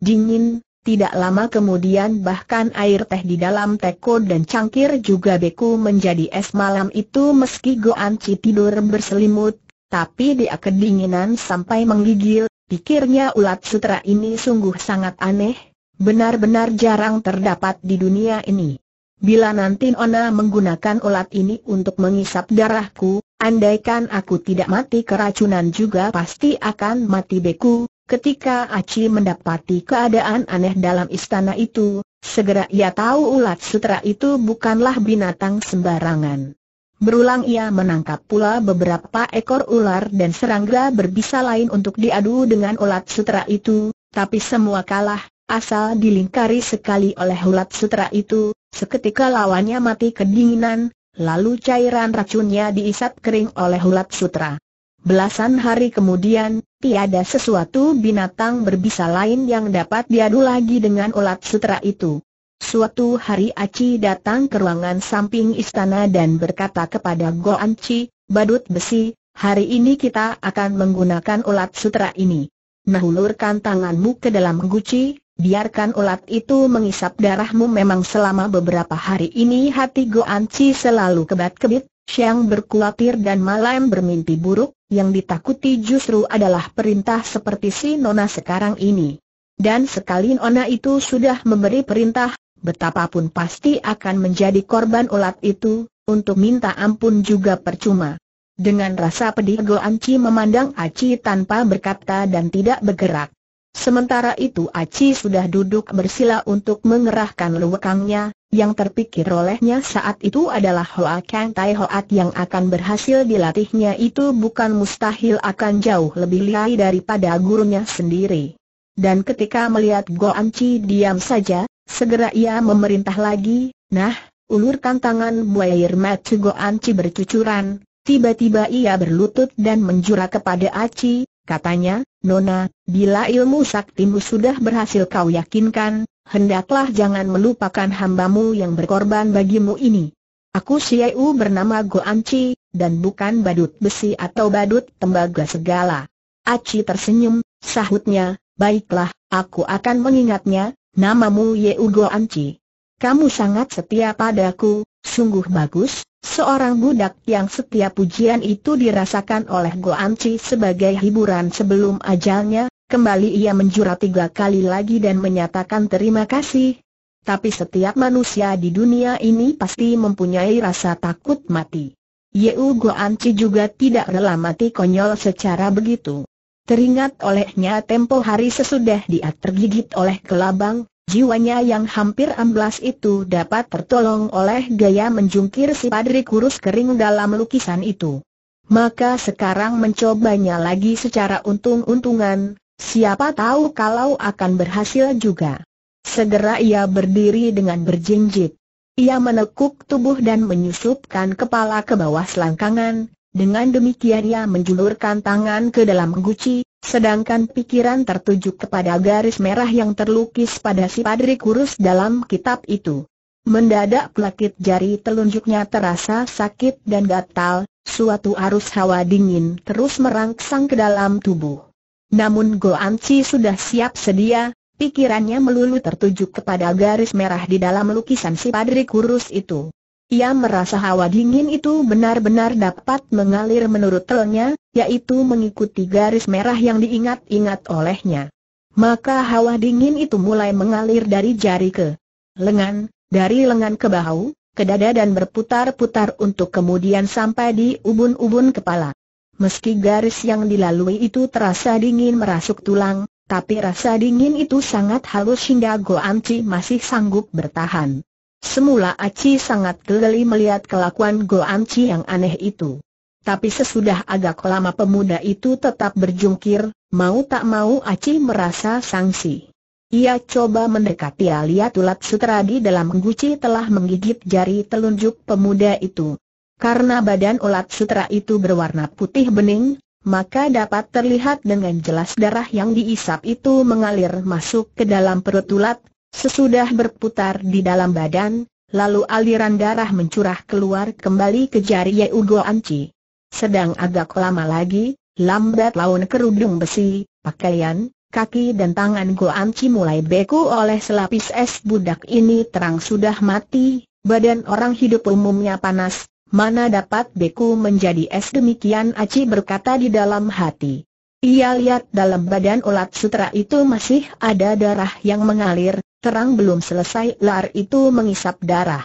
Speaker 1: dingin, tidak lama kemudian bahkan air teh di dalam teko dan cangkir juga beku menjadi es malam itu meski Goan Ci tidur berselimut, tapi dia kedinginan sampai menggigil, pikirnya ulat sutra ini sungguh sangat aneh, benar-benar jarang terdapat di dunia ini. Bila nanti Ona menggunakan ulat ini untuk mengisap darahku, andaikan aku tidak mati keracunan juga pasti akan mati beku. Ketika Aci mendapati keadaan aneh dalam istana itu, segera ia tahu ulat sutra itu bukanlah binatang sembarangan. Berulang ia menangkap pula beberapa ekor ular dan serangga berbisa lain untuk diadu dengan ulat sutra itu, tapi semua kalah, asal dilingkari sekali oleh ulat sutra itu, Seketika lawannya mati kedinginan, lalu cairan racunnya diisap kering oleh ulat sutra. Belasan hari kemudian, tiada sesuatu binatang berbisa lain yang dapat diadu lagi dengan ulat sutra itu. Suatu hari Aci datang ke ruangan samping istana dan berkata kepada Go Anci, Badut Besi, hari ini kita akan menggunakan ulat sutra ini. Nahulurkan tanganmu ke dalam guci, Biarkan ulat itu mengisap darahmu memang selama beberapa hari ini hati Goan Chi selalu kebat-kebit, siang berkulatir dan malam bermimpi buruk, yang ditakuti justru adalah perintah seperti si Nona sekarang ini. Dan sekali Nona itu sudah memberi perintah, betapapun pasti akan menjadi korban ulat itu, untuk minta ampun juga percuma. Dengan rasa pedih Goan Chi memandang Aci tanpa berkata dan tidak bergerak. Sementara itu Aci sudah duduk bersila untuk mengerahkan luwekangnya, yang terpikir olehnya saat itu adalah Hoa Kang Tai Hoat yang akan berhasil dilatihnya itu bukan mustahil akan jauh lebih lihai daripada gurunya sendiri. Dan ketika melihat Go Anci diam saja, segera ia memerintah lagi, nah, ulurkan tangan buayir matu Go Anci bercucuran, tiba-tiba ia berlutut dan menjura kepada Aci, Katanya, Nona, bila ilmu saktimu sudah berhasil kau yakinkan, hendaklah jangan melupakan hambamu yang berkorban bagimu ini. Aku Siayu bernama Goanci, dan bukan badut besi atau badut tembaga segala. Aci tersenyum, sahutnya, baiklah, aku akan mengingatnya, namamu Yeu Anci. Kamu sangat setia padaku, sungguh bagus, Seorang budak yang setiap pujian itu dirasakan oleh Anci sebagai hiburan sebelum ajalnya, kembali ia menjura tiga kali lagi dan menyatakan terima kasih. Tapi setiap manusia di dunia ini pasti mempunyai rasa takut mati. Yeu Anci juga tidak rela mati konyol secara begitu. Teringat olehnya tempo hari sesudah dia tergigit oleh kelabang, jiwanya yang hampir amblas itu dapat tertolong oleh gaya menjungkir si padri kurus kering dalam lukisan itu. Maka sekarang mencobanya lagi secara untung-untungan, siapa tahu kalau akan berhasil juga. Segera ia berdiri dengan berjinjit. Ia menekuk tubuh dan menyusupkan kepala ke bawah selangkangan, dengan demikian ia menjulurkan tangan ke dalam guci, Sedangkan pikiran tertuju kepada garis merah yang terlukis pada si Padri Kurus dalam kitab itu. Mendadak pelakit jari telunjuknya terasa sakit dan gatal, suatu arus hawa dingin terus merangsang ke dalam tubuh. Namun Goanci sudah siap sedia, pikirannya melulu tertuju kepada garis merah di dalam lukisan si Padri Kurus itu. Ia merasa hawa dingin itu benar-benar dapat mengalir menurut telurnya, yaitu mengikuti garis merah yang diingat-ingat olehnya. Maka hawa dingin itu mulai mengalir dari jari ke lengan, dari lengan ke bahu, ke dada dan berputar-putar untuk kemudian sampai di ubun-ubun kepala. Meski garis yang dilalui itu terasa dingin merasuk tulang, tapi rasa dingin itu sangat halus hingga Goanci masih sanggup bertahan. Semula Aci sangat geli melihat kelakuan Go Ci yang aneh itu. Tapi sesudah agak lama pemuda itu tetap berjungkir, mau tak mau Aci merasa sangsi. Ia coba mendekati Alia Tulat Sutra di dalam guci telah menggigit jari telunjuk pemuda itu. Karena badan ulat sutra itu berwarna putih bening, maka dapat terlihat dengan jelas darah yang diisap itu mengalir masuk ke dalam perut ulat, Sesudah berputar di dalam badan, lalu aliran darah mencurah keluar kembali ke jari Ugo Anci. Sedang agak lama lagi, lambat laun kerudung besi, pakaian, kaki dan tangan Go Anci mulai beku oleh selapis es budak ini terang sudah mati, badan orang hidup umumnya panas, mana dapat beku menjadi es demikian Aci berkata di dalam hati. Ia lihat dalam badan ulat sutra itu masih ada darah yang mengalir, terang belum selesai ular itu mengisap darah.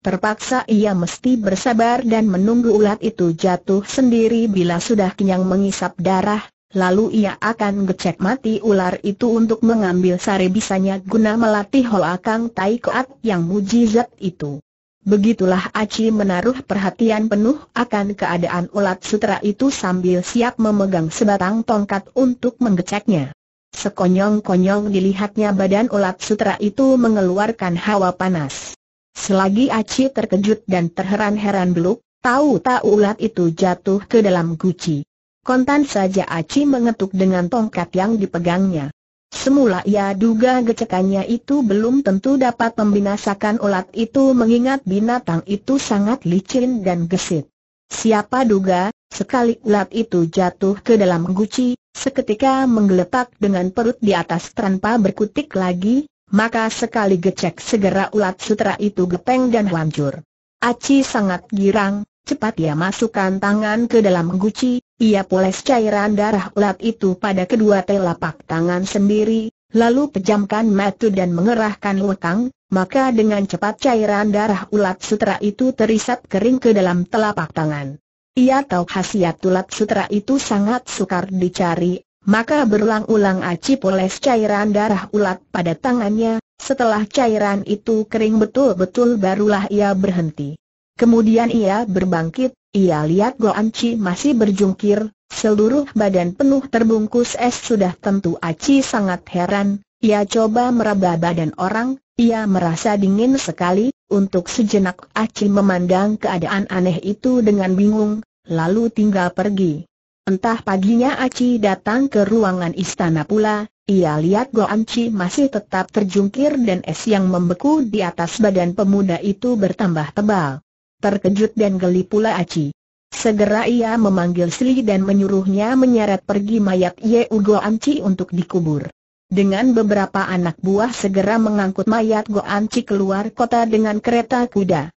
Speaker 1: Terpaksa ia mesti bersabar dan menunggu ulat itu jatuh sendiri bila sudah kenyang mengisap darah, lalu ia akan gecek mati ular itu untuk mengambil sari bisanya guna melatih holakang Tai Koat yang mujizat itu. Begitulah Aci menaruh perhatian penuh akan keadaan ulat sutra itu sambil siap memegang sebatang tongkat untuk menggeceknya. Sekonyong-konyong dilihatnya badan ulat sutra itu mengeluarkan hawa panas. Selagi Aci terkejut dan terheran-heran beluk, tahu tak ulat itu jatuh ke dalam guci. Kontan saja Aci mengetuk dengan tongkat yang dipegangnya. Semula ia duga gecekannya itu belum tentu dapat membinasakan ulat itu mengingat binatang itu sangat licin dan gesit. Siapa duga, sekali ulat itu jatuh ke dalam guci, seketika menggeletak dengan perut di atas tanpa berkutik lagi, maka sekali gecek segera ulat sutra itu gepeng dan hancur. Aci sangat girang, cepat ia masukkan tangan ke dalam guci, ia poles cairan darah ulat itu pada kedua telapak tangan sendiri, lalu pejamkan matu dan mengerahkan lekang, maka dengan cepat cairan darah ulat sutra itu terisap kering ke dalam telapak tangan. Ia tahu khasiat tulat sutra itu sangat sukar dicari, maka berulang-ulang Aci poles cairan darah ulat pada tangannya, setelah cairan itu kering betul-betul barulah ia berhenti. Kemudian ia berbangkit, ia lihat Anci masih berjungkir, seluruh badan penuh terbungkus es sudah tentu Aci sangat heran, ia coba meraba badan orang, ia merasa dingin sekali, untuk sejenak Aci memandang keadaan aneh itu dengan bingung, lalu tinggal pergi. Entah paginya Aci datang ke ruangan istana pula, ia lihat Go Anci masih tetap terjungkir dan es yang membeku di atas badan pemuda itu bertambah tebal. Terkejut dan geli pula Aci. Segera ia memanggil Sli dan menyuruhnya menyeret pergi mayat Yeu Go Anci untuk dikubur dengan beberapa anak buah segera mengangkut mayat Goanci keluar kota dengan kereta kuda.